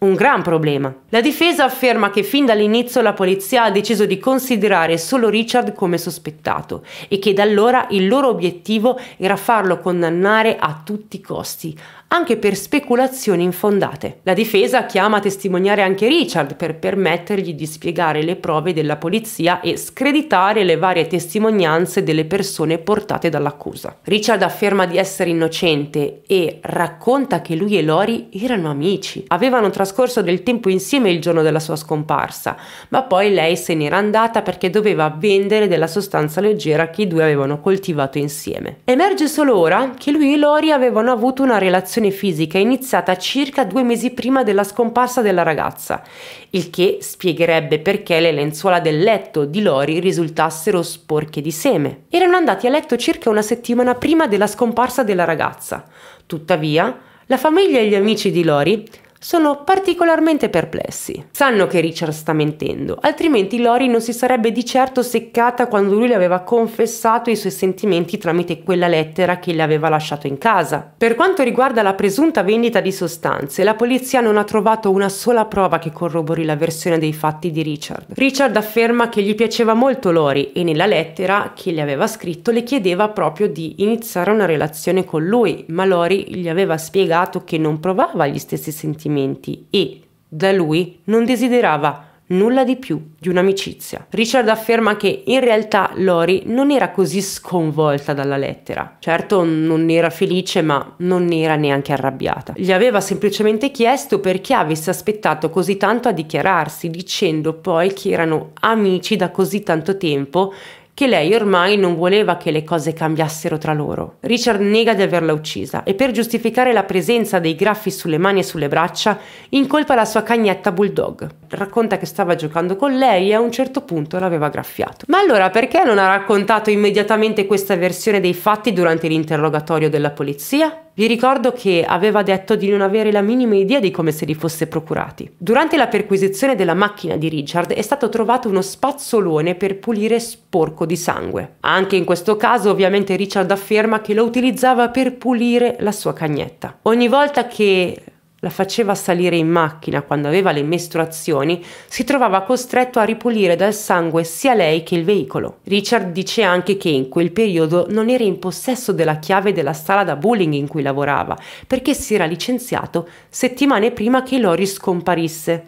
[SPEAKER 1] un gran problema. La difesa afferma che fin dall'inizio la polizia ha deciso di considerare solo Richard come sospettato e che da allora il loro obiettivo era farlo condannare a tutti i costi, anche per speculazioni infondate. La difesa chiama a testimoniare anche Richard per permettergli di spiegare le prove della polizia e screditare le varie testimonianze delle persone portate dall'accusa. Richard afferma di essere innocente e racconta che lui e Lori erano amici. Avevano trascorso del tempo insieme il giorno della sua scomparsa, ma poi lei se n'era andata perché doveva vendere della sostanza leggera che i due avevano coltivato insieme. Emerge solo ora che lui e Lori avevano avuto una relazione preparazione fisica iniziata circa due mesi prima della scomparsa della ragazza, il che spiegherebbe perché le lenzuola del letto di Lori risultassero sporche di seme. Erano andati a letto circa una settimana prima della scomparsa della ragazza. Tuttavia, la famiglia e gli amici di Lori sono particolarmente perplessi. Sanno che Richard sta mentendo, altrimenti Lori non si sarebbe di certo seccata quando lui le aveva confessato i suoi sentimenti tramite quella lettera che le aveva lasciato in casa. Per quanto riguarda la presunta vendita di sostanze, la polizia non ha trovato una sola prova che corrobori la versione dei fatti di Richard. Richard afferma che gli piaceva molto Lori e nella lettera che le aveva scritto le chiedeva proprio di iniziare una relazione con lui, ma Lori gli aveva spiegato che non provava gli stessi sentimenti sentimenti e, da lui, non desiderava nulla di più di un'amicizia. Richard afferma che in realtà Lori non era così sconvolta dalla lettera. Certo non era felice ma non era neanche arrabbiata. Gli aveva semplicemente chiesto perché avesse aspettato così tanto a dichiararsi, dicendo poi che erano amici da così tanto tempo che lei ormai non voleva che le cose cambiassero tra loro. Richard nega di averla uccisa e per giustificare la presenza dei graffi sulle mani e sulle braccia incolpa la sua cagnetta bulldog racconta che stava giocando con lei e a un certo punto l'aveva graffiato. Ma allora perché non ha raccontato immediatamente questa versione dei fatti durante l'interrogatorio della polizia? Vi ricordo che aveva detto di non avere la minima idea di come se li fosse procurati. Durante la perquisizione della macchina di Richard è stato trovato uno spazzolone per pulire sporco di sangue. Anche in questo caso ovviamente Richard afferma che lo utilizzava per pulire la sua cagnetta. Ogni volta che la faceva salire in macchina quando aveva le mestruazioni, si trovava costretto a ripulire dal sangue sia lei che il veicolo. Richard dice anche che in quel periodo non era in possesso della chiave della sala da bowling in cui lavorava, perché si era licenziato settimane prima che Lori scomparisse.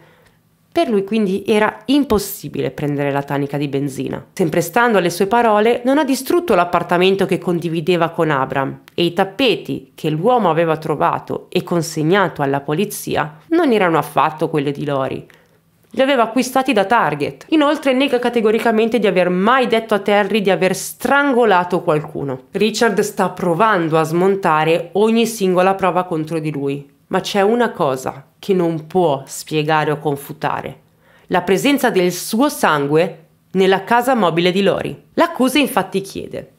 [SPEAKER 1] Per lui quindi era impossibile prendere la tanica di benzina. Sempre stando alle sue parole, non ha distrutto l'appartamento che condivideva con Abram e i tappeti che l'uomo aveva trovato e consegnato alla polizia non erano affatto quelli di Lori. Li aveva acquistati da Target. Inoltre nega categoricamente di aver mai detto a Terry di aver strangolato qualcuno. Richard sta provando a smontare ogni singola prova contro di lui, ma c'è una cosa che non può spiegare o confutare, la presenza del suo sangue nella casa mobile di Lori. L'accusa infatti chiede,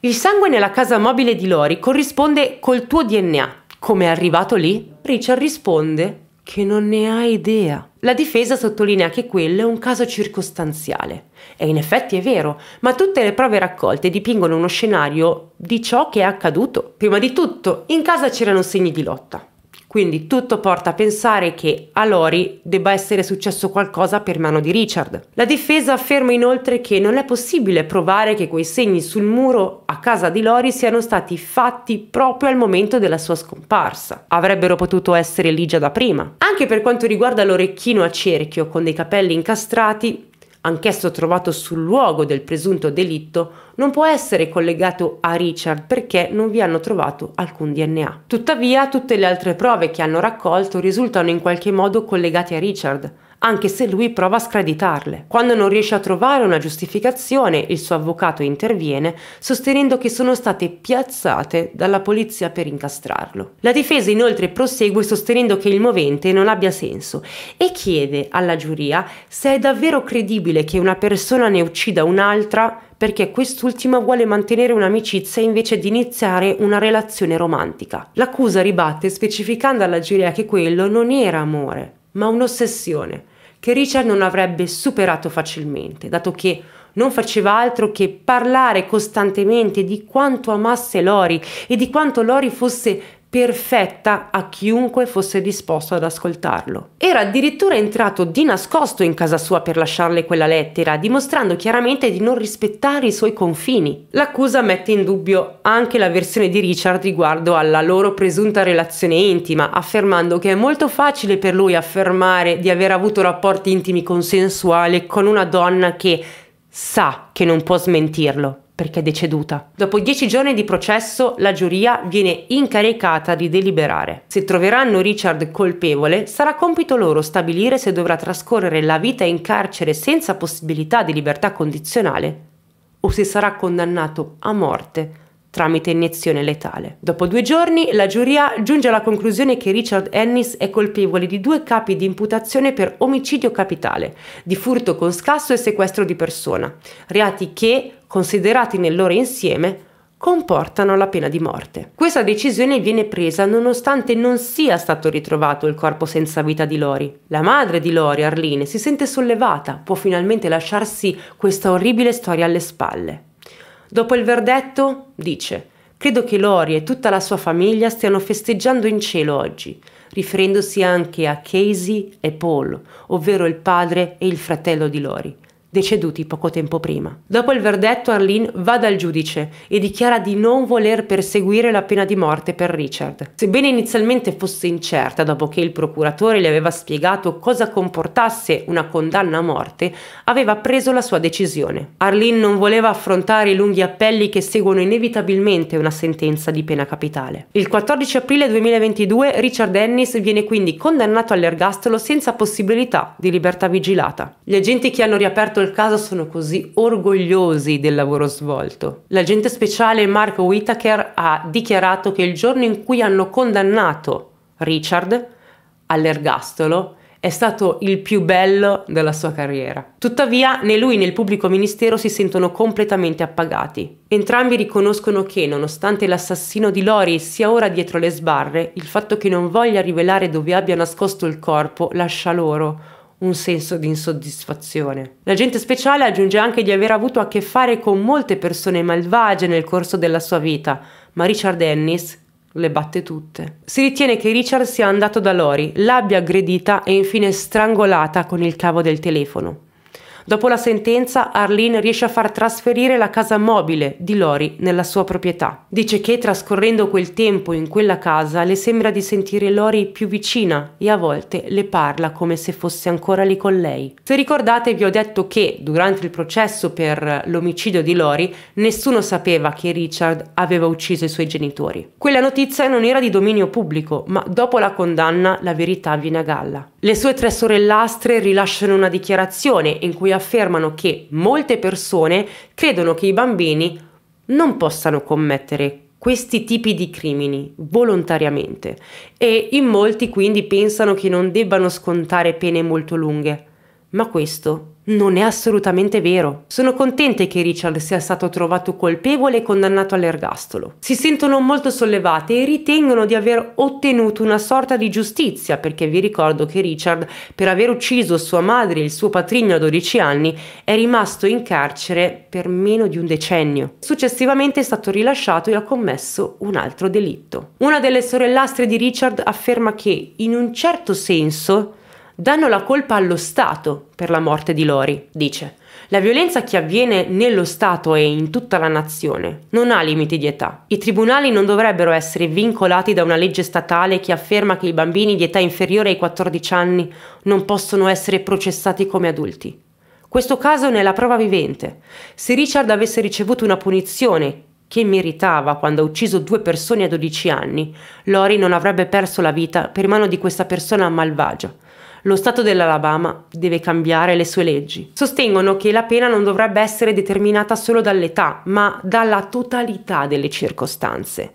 [SPEAKER 1] il sangue nella casa mobile di Lori corrisponde col tuo DNA, come è arrivato lì? Richard risponde che non ne ha idea. La difesa sottolinea che quello è un caso circostanziale. E in effetti è vero, ma tutte le prove raccolte dipingono uno scenario di ciò che è accaduto. Prima di tutto, in casa c'erano segni di lotta. Quindi tutto porta a pensare che a Lori debba essere successo qualcosa per mano di Richard. La difesa afferma inoltre che non è possibile provare che quei segni sul muro a casa di Lori siano stati fatti proprio al momento della sua scomparsa. Avrebbero potuto essere lì già da prima. Anche per quanto riguarda l'orecchino a cerchio con dei capelli incastrati, anch'esso trovato sul luogo del presunto delitto, non può essere collegato a Richard perché non vi hanno trovato alcun DNA. Tuttavia, tutte le altre prove che hanno raccolto risultano in qualche modo collegate a Richard anche se lui prova a screditarle. Quando non riesce a trovare una giustificazione, il suo avvocato interviene, sostenendo che sono state piazzate dalla polizia per incastrarlo. La difesa inoltre prosegue sostenendo che il movente non abbia senso e chiede alla giuria se è davvero credibile che una persona ne uccida un'altra perché quest'ultima vuole mantenere un'amicizia invece di iniziare una relazione romantica. L'accusa ribatte specificando alla giuria che quello non era amore, ma un'ossessione, che Richard non avrebbe superato facilmente, dato che non faceva altro che parlare costantemente di quanto amasse Lori e di quanto Lori fosse perfetta a chiunque fosse disposto ad ascoltarlo. Era addirittura entrato di nascosto in casa sua per lasciarle quella lettera, dimostrando chiaramente di non rispettare i suoi confini. L'accusa mette in dubbio anche la versione di Richard riguardo alla loro presunta relazione intima, affermando che è molto facile per lui affermare di aver avuto rapporti intimi consensuali con una donna che sa che non può smentirlo perché è deceduta. Dopo dieci giorni di processo, la giuria viene incaricata di deliberare. Se troveranno Richard colpevole, sarà compito loro stabilire se dovrà trascorrere la vita in carcere senza possibilità di libertà condizionale o se sarà condannato a morte tramite iniezione letale. Dopo due giorni la giuria giunge alla conclusione che Richard Ennis è colpevole di due capi di imputazione per omicidio capitale, di furto con scasso e sequestro di persona, reati che, considerati nel loro insieme, comportano la pena di morte. Questa decisione viene presa nonostante non sia stato ritrovato il corpo senza vita di Lori. La madre di Lori, Arlene, si sente sollevata, può finalmente lasciarsi questa orribile storia alle spalle. Dopo il verdetto, dice, credo che Lori e tutta la sua famiglia stiano festeggiando in cielo oggi, riferendosi anche a Casey e Paul, ovvero il padre e il fratello di Lori deceduti poco tempo prima. Dopo il verdetto Arlene va dal giudice e dichiara di non voler perseguire la pena di morte per Richard. Sebbene inizialmente fosse incerta dopo che il procuratore le aveva spiegato cosa comportasse una condanna a morte, aveva preso la sua decisione. Arlene non voleva affrontare i lunghi appelli che seguono inevitabilmente una sentenza di pena capitale. Il 14 aprile 2022 Richard Dennis viene quindi condannato all'ergastolo senza possibilità di libertà vigilata. Gli agenti che hanno riaperto dato il caso sono così orgogliosi del lavoro svolto. L'agente speciale Mark Whitaker ha dichiarato che il giorno in cui hanno condannato Richard all'ergastolo è stato il più bello della sua carriera. Tuttavia né lui né il pubblico ministero si sentono completamente appagati. Entrambi riconoscono che, nonostante l'assassino di Lori sia ora dietro le sbarre, il fatto che non voglia rivelare dove abbia nascosto il corpo lascia loro un senso di insoddisfazione. L'agente speciale aggiunge anche di aver avuto a che fare con molte persone malvagie nel corso della sua vita, ma Richard Ennis le batte tutte. Si ritiene che Richard sia andato da Lori, l'abbia aggredita e infine strangolata con il cavo del telefono. Dopo la sentenza, Arlene riesce a far trasferire la casa mobile di Lori nella sua proprietà. Dice che trascorrendo quel tempo in quella casa le sembra di sentire Lori più vicina e a volte le parla come se fosse ancora lì con lei. Se ricordate vi ho detto che durante il processo per l'omicidio di Lori nessuno sapeva che Richard aveva ucciso i suoi genitori. Quella notizia non era di dominio pubblico, ma dopo la condanna la verità viene a galla. Le sue tre sorellastre rilasciano una dichiarazione in cui affermano affermano che molte persone credono che i bambini non possano commettere questi tipi di crimini volontariamente e in molti quindi pensano che non debbano scontare pene molto lunghe, ma questo non è assolutamente vero. Sono contente che Richard sia stato trovato colpevole e condannato all'ergastolo. Si sentono molto sollevate e ritengono di aver ottenuto una sorta di giustizia, perché vi ricordo che Richard, per aver ucciso sua madre e il suo patrigno a 12 anni, è rimasto in carcere per meno di un decennio. Successivamente è stato rilasciato e ha commesso un altro delitto. Una delle sorellastre di Richard afferma che, in un certo senso, danno la colpa allo Stato per la morte di Lori, dice. La violenza che avviene nello Stato e in tutta la nazione non ha limiti di età. I tribunali non dovrebbero essere vincolati da una legge statale che afferma che i bambini di età inferiore ai 14 anni non possono essere processati come adulti. Questo caso ne è la prova vivente. Se Richard avesse ricevuto una punizione che meritava quando ha ucciso due persone a 12 anni, Lori non avrebbe perso la vita per mano di questa persona malvagia. Lo Stato dell'Alabama deve cambiare le sue leggi. Sostengono che la pena non dovrebbe essere determinata solo dall'età, ma dalla totalità delle circostanze.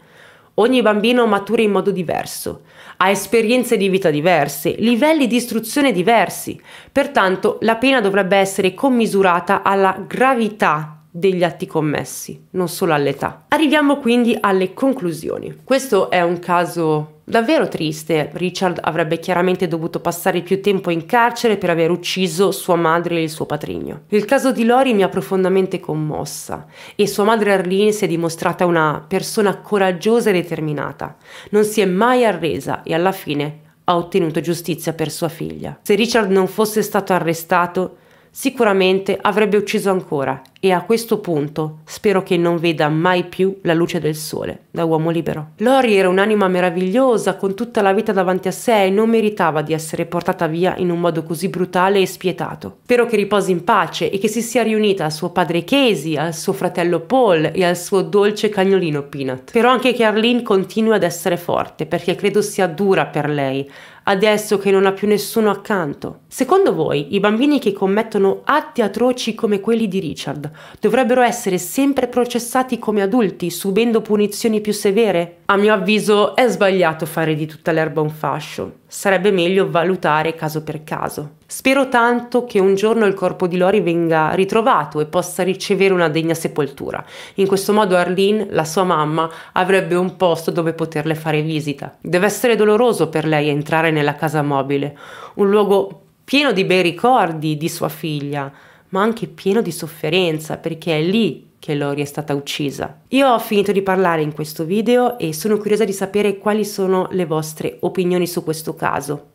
[SPEAKER 1] Ogni bambino matura in modo diverso, ha esperienze di vita diverse, livelli di istruzione diversi, pertanto la pena dovrebbe essere commisurata alla gravità degli atti commessi, non solo all'età. Arriviamo quindi alle conclusioni. Questo è un caso davvero triste. Richard avrebbe chiaramente dovuto passare più tempo in carcere per aver ucciso sua madre e il suo patrigno. Il caso di Lori mi ha profondamente commossa e sua madre Arlene si è dimostrata una persona coraggiosa e determinata. Non si è mai arresa e alla fine ha ottenuto giustizia per sua figlia. Se Richard non fosse stato arrestato, sicuramente avrebbe ucciso ancora e a questo punto spero che non veda mai più la luce del sole da uomo libero. Lori era un'anima meravigliosa, con tutta la vita davanti a sé e non meritava di essere portata via in un modo così brutale e spietato. Spero che riposi in pace e che si sia riunita a suo padre Casey, al suo fratello Paul e al suo dolce cagnolino Peanut. Spero anche che Arlene continui ad essere forte perché credo sia dura per lei adesso che non ha più nessuno accanto? Secondo voi, i bambini che commettono atti atroci come quelli di Richard dovrebbero essere sempre processati come adulti, subendo punizioni più severe? A mio avviso è sbagliato fare di tutta l'erba un fascio. Sarebbe meglio valutare caso per caso. Spero tanto che un giorno il corpo di Lori venga ritrovato e possa ricevere una degna sepoltura. In questo modo Arlene, la sua mamma, avrebbe un posto dove poterle fare visita. Deve essere doloroso per lei entrare nella casa mobile, un luogo pieno di bei ricordi di sua figlia, ma anche pieno di sofferenza perché è lì che Lori è stata uccisa. Io ho finito di parlare in questo video e sono curiosa di sapere quali sono le vostre opinioni su questo caso.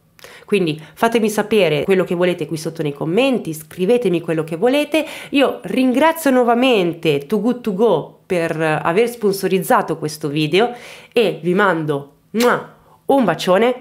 [SPEAKER 1] Quindi fatemi sapere quello che volete qui sotto nei commenti, scrivetemi quello che volete. Io ringrazio nuovamente Too Good To Go per aver sponsorizzato questo video e vi mando un bacione